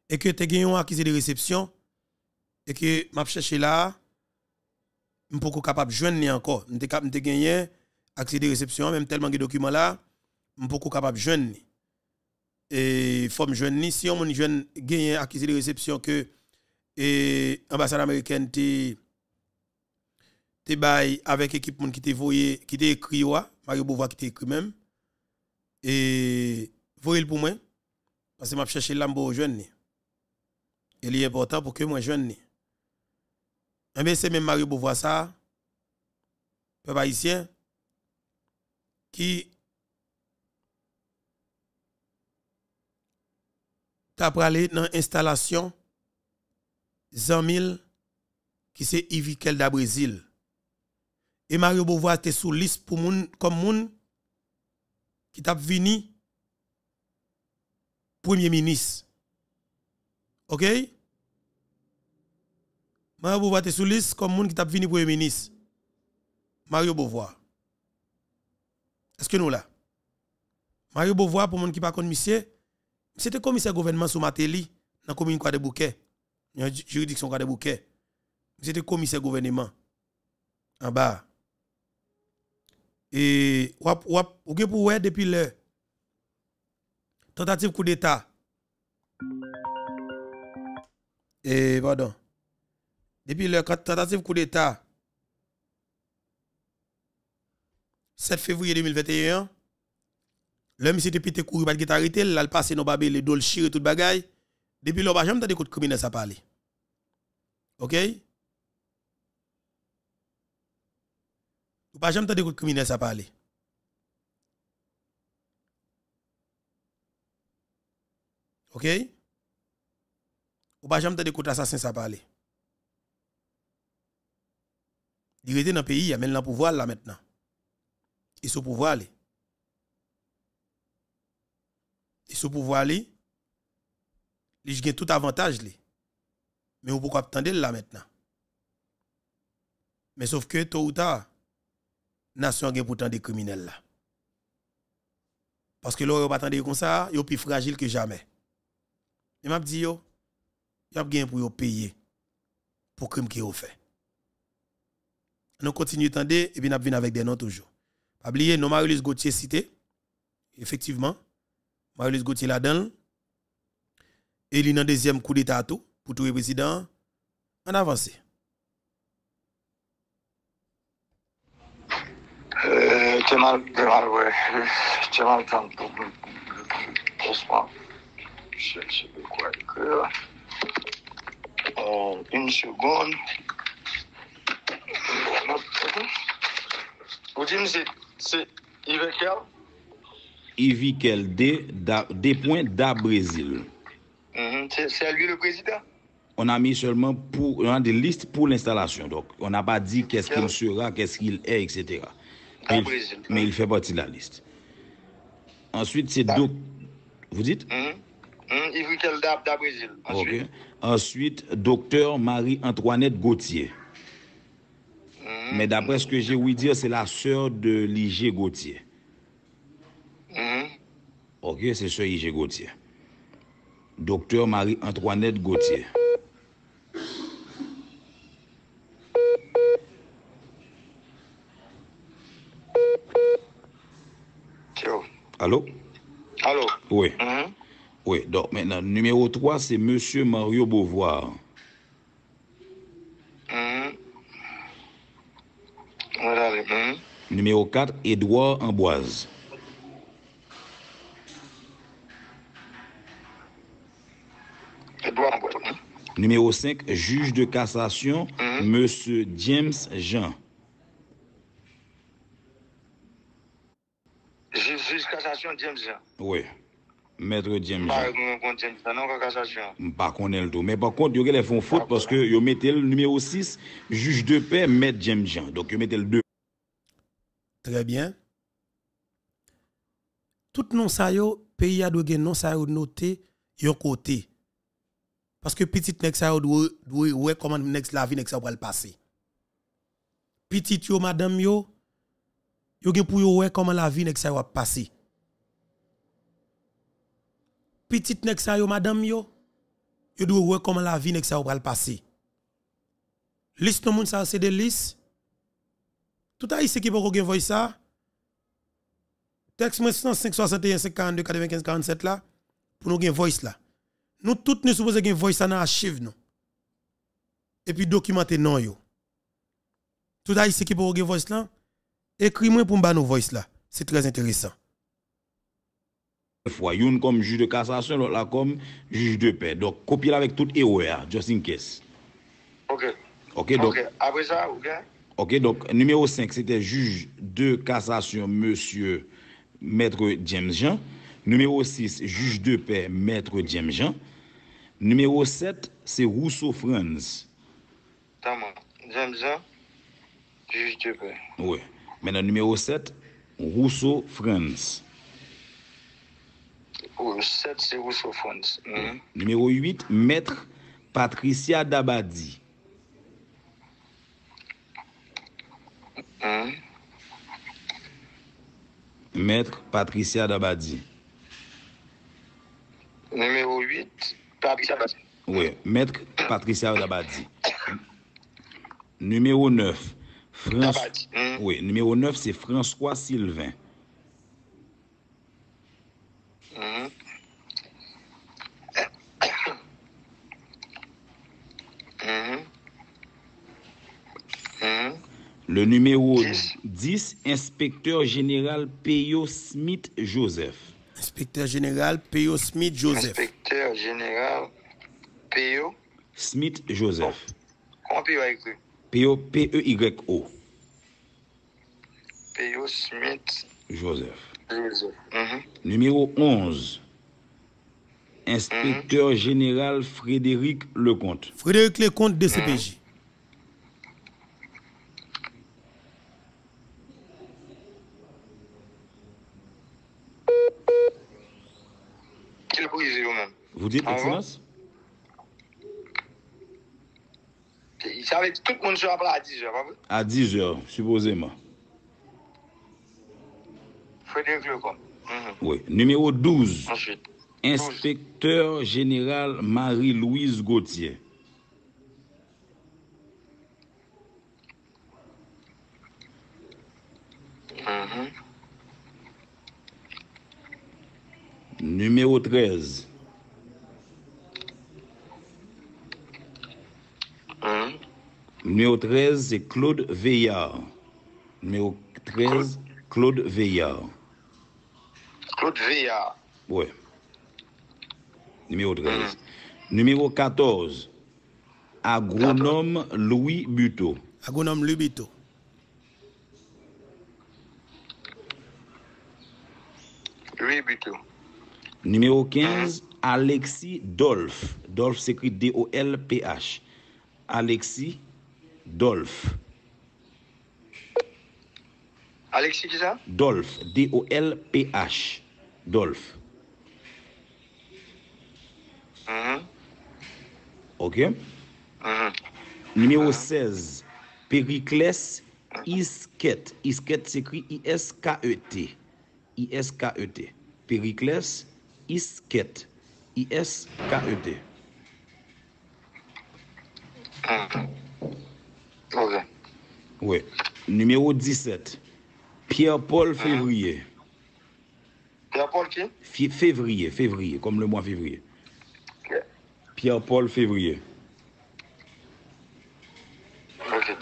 Et que te gen un accusé de réception et que m'a cherché là suis pas capable de joindre encore. Je suis gagné accès de réception, même tellement de documents là, je suis pas capable de joindre. Et forme joindre si on jeune gagné accusé de réception que et ambassade américaine te te avec équipe qui te voyé qui écrit Mario Beauvoir qui te écrit même et voyez pour moi parce que m'a cherché lambo jeune il est important pour que moi jeune et Mais c'est même Mario Beauvoir ça peuple haïtien qui t'a parlé dans l'installation Zanmil ki se ivikel da Brezil. E Mario Bovoa te sou lis pou moun kom moun ki tap vini premier minis. Ok? Mario Bovoa te sou lis kom moun ki tap vini premier minis. Mario Bovoa. Eske nou la? Mario Bovoa pou moun ki pa kon misye, misye te kon misye govenman sou mateli nan komin kwa de boukey. yon juridik son kade bouke, misi te komise gouvernement, an ba, e, wap, wap, ou gen pou wè depi le, tentative kou d'eta, e, pardon, depi le tentative kou d'eta, 7 fevri 2021, lè misi te pite kou ribat gitarite, lal pase nou babè, lè dol chire tout bagay, depi lò ba, jèm ta de kout kou mine sa pali, Ou pa jem te dekout kumine sa pale? Ou pa jem te dekout asasin sa pale? Direte nan peyi ya men la pouvoi la metnan. E sou pouvoi li. E. e sou pouvoi e, li. Li jgen tout avantage li. Mais vous pouvez attendre là maintenant? Mais sauf que tôt ou tard, nation est pourtant des criminels là. Parce que l'on pas attendre comme ça, êtes plus fragile que jamais. Et m'a dit yo, y'a a pour yo payer pour crime qui vous fait. Nous continuons tendre et bien nous venons avec des noms toujours. Pas oublier, nous Gauthier cité. Effectivement, Marius Gauthier là-dedans. Et il a un deuxième coup d'état tout pour tout le président, en avance. Euh, t'es mal, t'es mal, ouais. T'es mal quand pour le transport. Je ne sais plus quoi écrire. En une seconde. Vous dites, c'est Yvikel? Yves D, des points d'Abrésil. Mhm, c'est lui le président? on a mis seulement pour, des listes pour l'installation. Donc, on n'a pas dit qu'est-ce qu'il sera, qu'est-ce qu'il est, etc. Mais, il fait partie de la liste. Ensuite, c'est Vous dites hum, hum, Brésil. Ensuite. docteur Marie-Antoinette Gauthier. Hum. Mais d'après ce que j'ai ouï dire, c'est la sœur de l'IG Gauthier. Ok, c'est ce IG Gauthier. Docteur Marie-Antoinette Gauthier. Allô Allô Oui. Mm-hmm. Oui, donc maintenant, numéro 3, c'est Monsieur Mario Beauvoir. Mm-hmm. Mm-hmm. Numéro 4, Edouard Amboise. Édouard Amboise. Numéro 5, juge de cassation, M. James Jean. kassasyon James Jean? Oui. Maître James Jean. Par est le tout. Mais par contre, yo qu'elle font faute bah, parce que il mettait le numéro 6, juge de paix, Maître James Jean. Donc il mettait le 2. Très bien. Tout non ça yo, pays a non ça yo noté yon côté. Parce que petit nek ça yo doit ouais comment nek la vie nek ça va le passer. Petit yo madame yo, yo gen pou yo ouais comment la vie nek ça va passer. Petite, nek sa yo madame yo yo doit voir comment la vie nek sa yo va passer liste non moun sa c'est des listes tout ici qui peut voir ça texte moi 561, 542 95 47 là pour nous gen voice là nous tout nous supposons gen voice dans archive nous et puis documenter non yo tout ici qui peut gen voice là écris-moi pour me nos voice là c'est très intéressant fois une comme juge de cassation, l'autre là comme juge de paix. Donc, copier avec toute erreur, hein, just in case. OK. OK, donc. Après ça, OK. OK, donc, numéro 5, c'était juge de cassation, monsieur Maître James Jean. Numéro 6, juge de paix, Maître James Jean. Numéro 7, c'est Rousseau Franz. Tamam. James Jean, juge de paix. Oui. Maintenant, numéro 7, Rousseau Rousseau-France. Oh, hmm. 7 Numéro 8, Maître Patricia Dabadi. Hmm. Maître Patricia Dabadi. Numéro 8, Patricia Dabadi. Oui, Maître Patricia Dabadi. numéro 9, hmm. Oui, numéro 9, c'est François Sylvain. Le numéro 10, inspecteur général P.O. Smith Joseph. Inspecteur général P.O. Smith Joseph. Inspecteur général P.O. Smith Joseph. Comment P.O. a P-E-Y-O. P.O. E Smith Joseph. Mhm. Numéro 11. Inspecteur mhm. général Frédéric Lecomte. Frédéric Lecomte, CPJ. Mhm. Il savè tout moun chou ap la a 10 jeur A 10 jeur, soupozèman Fè dè yon kle kon Numeo 12 Inspecteur General Marie-Louise Gauthier mhm. Numeo 13 Numéro 13, c'est Claude Veillard. Numéro 13, Claude, Veillard. Claude Veillard. Oui. Numéro 13. Numéro 14, agronome Louis Buteau. Agronome Louis Buteau. Louis Buteau. Numéro 15, Alexis Dolph. Dolph s'écrit D-O-L-P-H. Alexis Dolph. Alexis, qui ça Dolph. D-O-L-P-H. Dolph. Mm-hmm. OK mm-hmm. Numéro 16. Mm-hmm. Périclès Isket. Isket s'écrit I-S-K-E-T. E e I-S-K-E-T. Pericles Isket. I-S-K-E-T. Mm-hmm. Ok. Oui. Numéro 17. Pierre-Paul mm-hmm. Février. Pierre-Paul qui Février, février, comme le mois février. Pierre-Paul Février. Ok.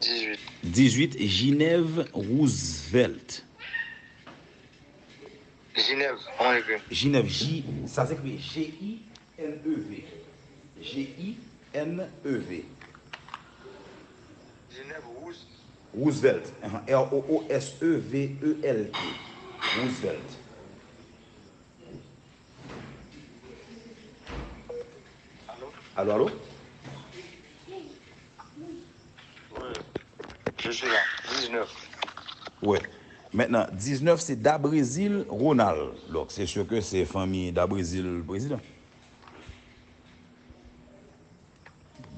18. 18. Ginève Roosevelt. Ginev, on Ginev, J, ça s'écrit G-I-N-E-V. g i e v N-E-V. Genève Roosevelt. R-O-O-S-E-V-E-L-T. Roosevelt. Allô, allô Oui. Je suis là. 19. Oui. Maintenant, 19, c'est d'Abrésil Ronald. Donc, c'est sûr que c'est famille d'Abrésil, président.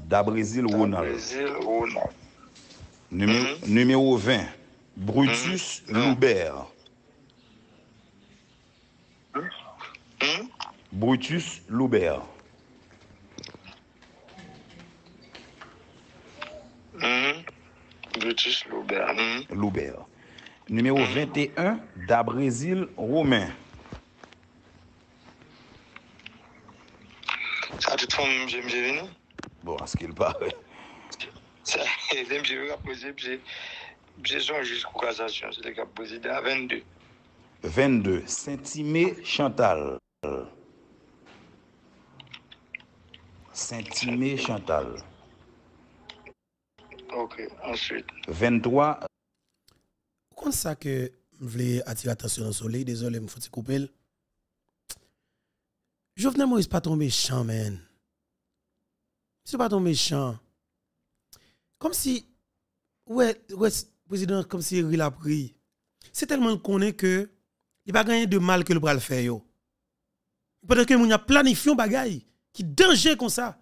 dabrésil Brésil Numéro, 20, mhm. mhm. mhm. Brutus Loubert. Brutus Loubert. Brutus Loubert. Loubert. Numéro 21, dabrésil Romain. Ça, Bon, an skil pa, wey. Sa, e dem jivyo kap pose, pse, pse son jivyo kwa sa chan, se de kap pose, de a 22. 22, Saint-Ime Chantal. Saint-Ime Chantal. Ok, answit. 23. Kon sa ke m vle ative atasyon an sole, dezol e m fote koupel. Jou vnen m wis pa ton mechan, men. c'est pas ton méchant. Comme si, ouais, ouais, président, comme si il a pris. C'est tellement qu'on que, il va gagner de mal que le bras le fait, yo. Pendant que nous a planifié un bagaille, qui danger comme ça.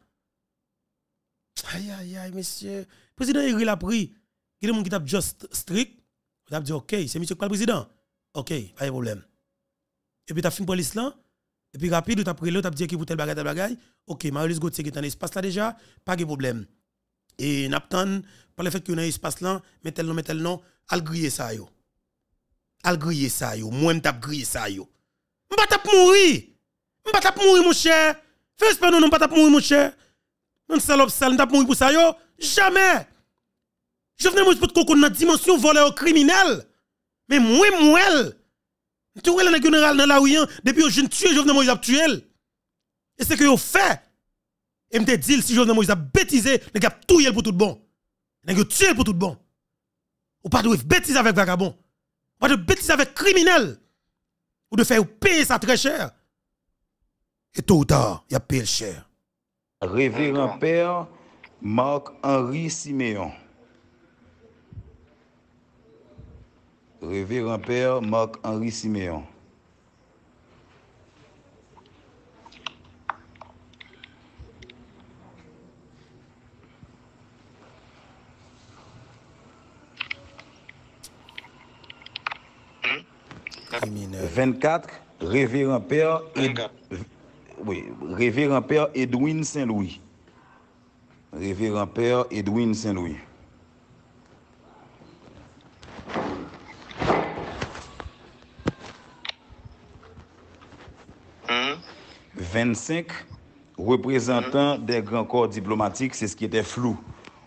Aïe, aïe, aïe, monsieur. Le Président, il a pris. Il y a des gens qui tapent juste strict. il a dit, OK, c'est monsieur le président. OK, pas de problème. Et puis, tu as fini pour là. Et puis rapide, ou t'as pris l'autre, t'as dit qu'il vous tel bagay tel bagaille, Ok, Marius Gauthier qui est dans espace là déjà, pas de problème. Et n'aptan, par le fait qu'il y a un espace là, mais tel nom, mais tel nom, al griller ça yo. Al griller ça yo, moi m'tap griller ça yo. M'pa tap mourir. M'pa tap mourir mon cher. Fais pas non, m'pa tap mourir mon cher. Mon salope sale, m'tap mourir pour ça yo. Jamais. Je venais moi pour te dans dimension voleur criminel. Mais moi, moi, tout le monde dans la rue, hein? depuis que je tué Jovenel Moïse actuel. Et c'est que vous fait. Et me dit, si Jovenel Moïse a bêtisé, vous avez tout pour tout bon. Vous a tué pour tout bon. Ou pas de bêtise avec vagabond. Ou pas de bêtise avec criminel. Ou de faire payer ça très cher. Et tout ou tard, il y a payé cher. Révérend Père Marc-Henri Siméon. révérend père Marc-Henri Siméon. 24, révérend père, Ed... révérend père Edwin Saint-Louis. Révérend père Edwin Saint-Louis. 25 représentants mhm. des grands corps diplomatiques, c'est ce qui était flou,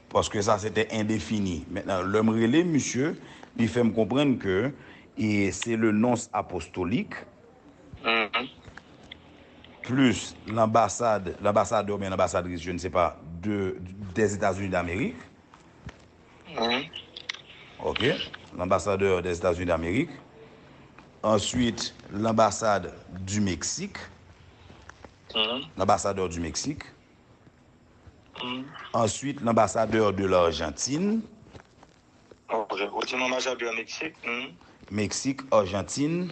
parce que ça, c'était indéfini. Maintenant, l'homme relais, monsieur, il fait me comprendre que c'est le nonce apostolique, mhm. plus l'ambassade, l'ambassadeur, mais l'ambassadrice, je ne sais pas, de, des États-Unis d'Amérique. Mhm. OK. L'ambassadeur des États-Unis d'Amérique. Ensuite, l'ambassade du Mexique. Mm. l'ambassadeur du Mexique, mm. ensuite l'ambassadeur de l'Argentine. Oh, Mexique. Mm. Mexique, Argentine.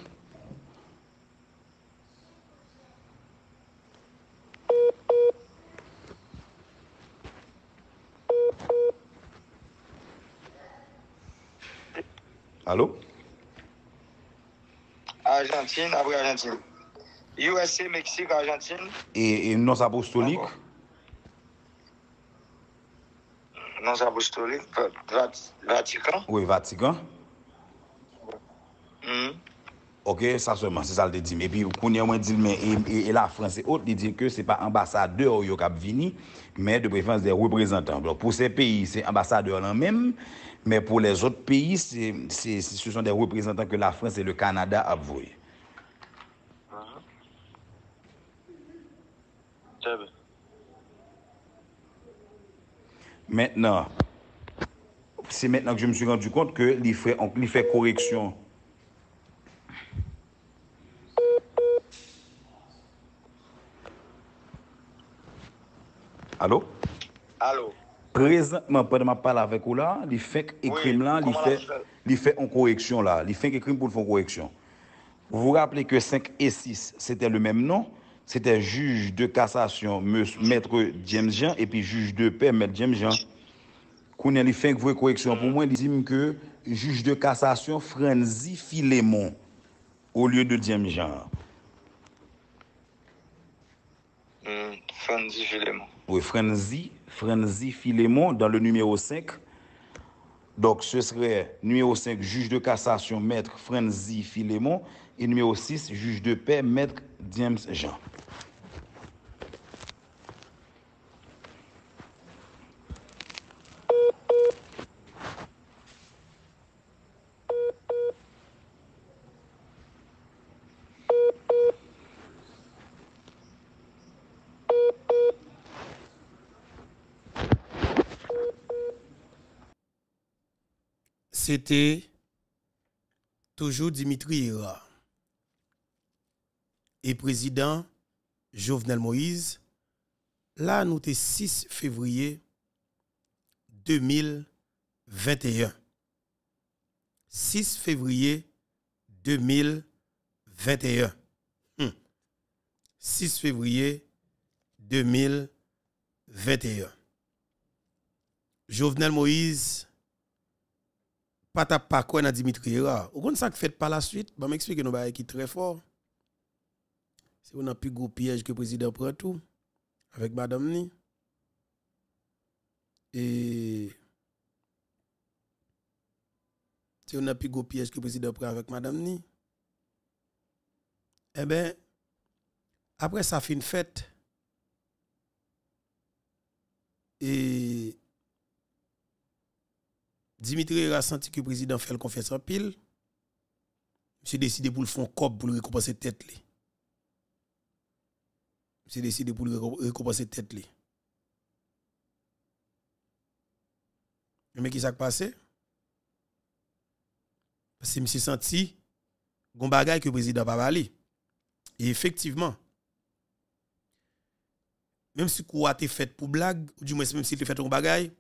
Allô? Argentine, après Argentine. USA, Mexique, Argentine. Et, non nos apostoliques. Ah nos apostoliques, euh, Vatican. Oui, Vatican. Hmm. Ok, ça seulement, c'est ça le dit. Et puis, qu'on a moins dit, mais et, la France et autres, ils disent que ce n'est pas ambassadeur qui a mais de préférence des représentants. Donc, pour ces pays, c'est ambassadeur là même, mais pour les autres pays, ce sont des représentants que la France et le Canada ont Maintenant, c'est maintenant que je me suis rendu compte que les fait, fait correction. Allô? Allô? Présentement, pendant ma parle avec vous là, il fait là, Il en correction là, Il fait pour pour faire correction. Vous vous rappelez que 5 et 6, c'était le même nom? c'était juge de cassation, maître James Jean, et puis juge de paix, maître James Jean. Qu'on a fait une correction pour moi, il dit que juge de cassation, Frenzy Philemon, au lieu de James Jean. Mm, Oui, Frenzy frenzy Filemon, dans le numéro 5. Donc, ce serait numéro 5, juge de cassation, maître Frenzy Philemon, et numéro 6, juge de paix, maître James Jean. C'était toujours Dimitri et président Jovenel Moïse, là nous sommes 6 février 2021. 6 février 2021. 6 hmm. février 2021. Jovenel Moïse, pas ta pas quoi dans Dimitri Ou ne fait pas la suite, je m'explique nous bah, qui très fort. C'est un plus gros piège que le président prend tout avec madame ni. Et on a plus gros piège que le président prend avec madame ni. Eh bien, après ça fin fête, et Dimitri a senti que le président fait le confiance en pile. s'est décidé pour le faire un pour le récompenser tête c'est décidé pour récompenser tête li. Mais qui s'est passé? Parce que me suis senti que le président pas parlé. Et effectivement, même si quoi été fait pour blague, ou du moins même si c'était fait pour bagaille,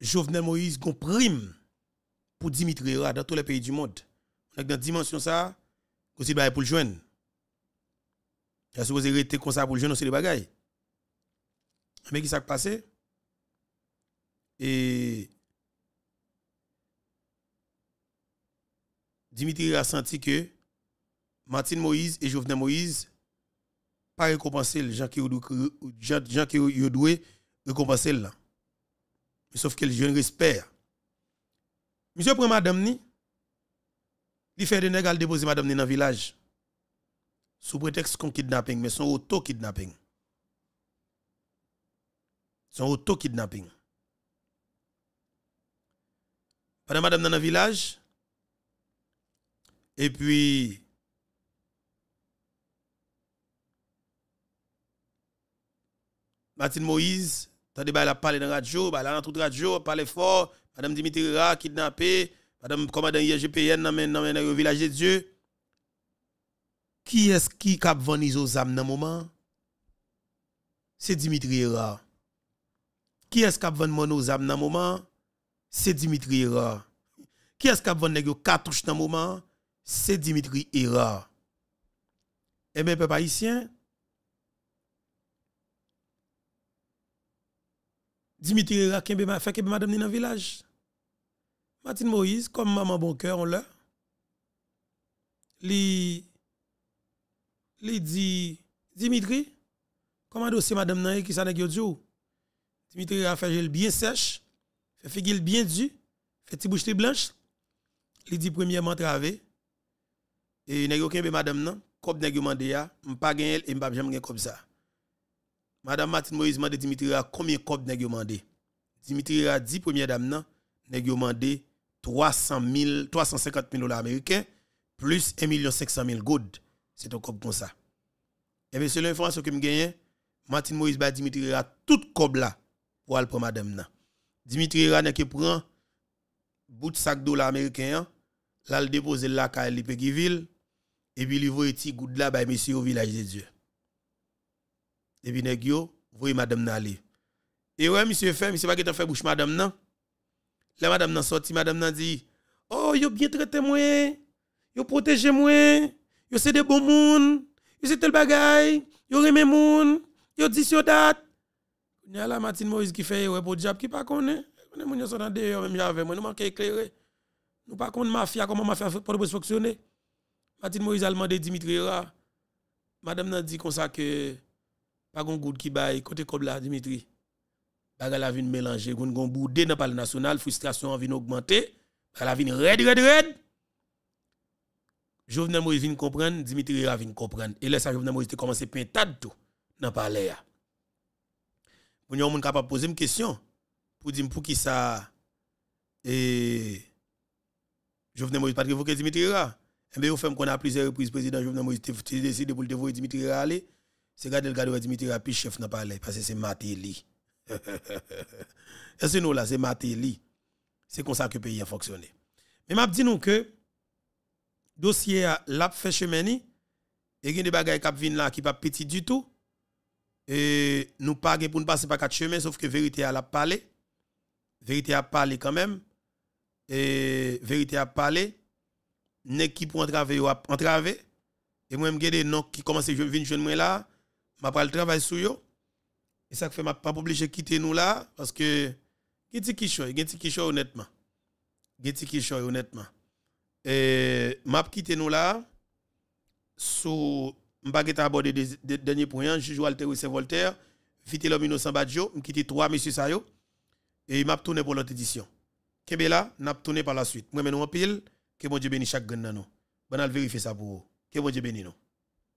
Jovenel Moïse gon prime pour Dimitri Ra dans tous les pays du monde. Dans la dimension ça, que pour le joindre. J'ai supposé rester comme ça pour le jeune, c'est des bagailles. Mais qui s'est passé? Et Dimitri a senti que Martin Moïse et Jovenel Moïse pas récompensé les gens qui ont doué récompenser là. Sauf que les jeunes respectent. Monsieur prend madame ni, il fait des nègres déposer madame ni dans le village sous prétexte qu'on kidnapping, mais son auto-kidnapping. Son auto-kidnapping. madame dans un village, et puis, Martine Moïse, Elle bah, elle a parlé dans la radio, bah, elle a dans radio, elle parlé fort. Madame Dimitri Ra, kidnappée. Madame commandant IGPN dans le village de Dieu. Qui est-ce qui a vendu aux âmes dans moment C'est Dimitri Hera. Qui est-ce qui a mon aux âmes dans moment C'est Dimitri Hera. Qui est-ce qui vend nèg cartouche dans moment C'est Dimitri Hera. Eh bien, papa haïtien, Dimitri Hera fait que madame dans le village. Martine Moïse, comme maman bon cœur, on l'a. Li il dit, Dimitri, comment dossier madame Naye qui s'en est Dimitri a fait gel bien sèche, fait figuille bien dû, fait ti bouche blanche. Il dit premièrement travé. Et nèg aucun madame nan, comme nèg pas, ya, m'pa gagner et m'pa jamais comme ça. Madame Martine Moïse dit, Dimitri a combien cop nèg mandé Dimitri a dit première dame nan, nèg mandé 300 000 350 000 dollars américains plus 1 500 000 c'est un cob comme ça. Et eh bien, selon l'information que je gagne, Martin Moïse va Dimitri Ra tout cob là pour aller prendre madame. Nan. Dimitri Ra qui prend bout de sac d'eau américain, là le dépose là à Lipegiville, et puis il voit petit goutte là par bah, monsieur au village de Dieu. Et puis, il voit voyez madame là. Et ouais, monsieur fait, monsieur pas fait bouche madame nan. La madame nan sorti, madame nan dit, oh, yo bien traité moi, yo protégé moi c'est des bons moun, yo c'est tel bagay, yo remet moun, yo dit yo date. Il a la Martine Moïse qui fait ouais pour diable qui pas connaît. Connaît moun yo sont dans dehors même j'avais moi nous manque éclairer. Nous pas connaît mafia comment mafia pour fonctionner. Martine Moïse a demandé Dimitri Ra. Madame n'a dit comme ça que pas gon goud qui baille côté comme Dimitri. Baga la vin mélanger, gon gon boudé dans le national, frustration a vu augmenter, la vin red red red. Jouvenel Moïse vin kompren, Dimitri Ra vin kompren. E lè sa Jouvenel Moïse te komanse pwentad tou nan pale ya. Moun yon moun kapap pose m kesyon, pou di m pou ki sa, Jouvenel Moïse patre vokè Dimitri Ra, mbe eh ou fem kon ap lise reprise prezident Jouvenel Moïse te vokè Dimitri Ra ale, se gade l gado a Dimitri Ra pi chef nan pale, pase se mate li. E se nou la, se mate li. Se konsa ke pe yon foksyone. Me map di nou ke, dossier l'a fait chemin et il y a des bagages qui viennent là qui pas petit du tout et nous pas pour ne passer pas quatre chemins sauf que vérité a la vérité a parlé quand même et vérité a parlé nek qui pour entraver ou entraver et moi même des noms qui commence à venir jeune moi là m'a pas le travail sur yo et ça fait m'a pas obligé de quitter nous là parce que qui dit qui choy qui dit qui honnêtement qui dit qui honnêtement et m'a quitté nous là sous m'baguette abordé des de, derniers points hein, juge Walter c'est Voltaire vite l'homme innocent Badjo quitté trois messieurs ça et m'a tourné pour l'autre édition. Kebe là n'a tourné par la suite. Moi nous en pile que bon Dieu bénisse chaque gagne nous. Bon vérifier ça pour vous. Que bon Dieu bénisse nous.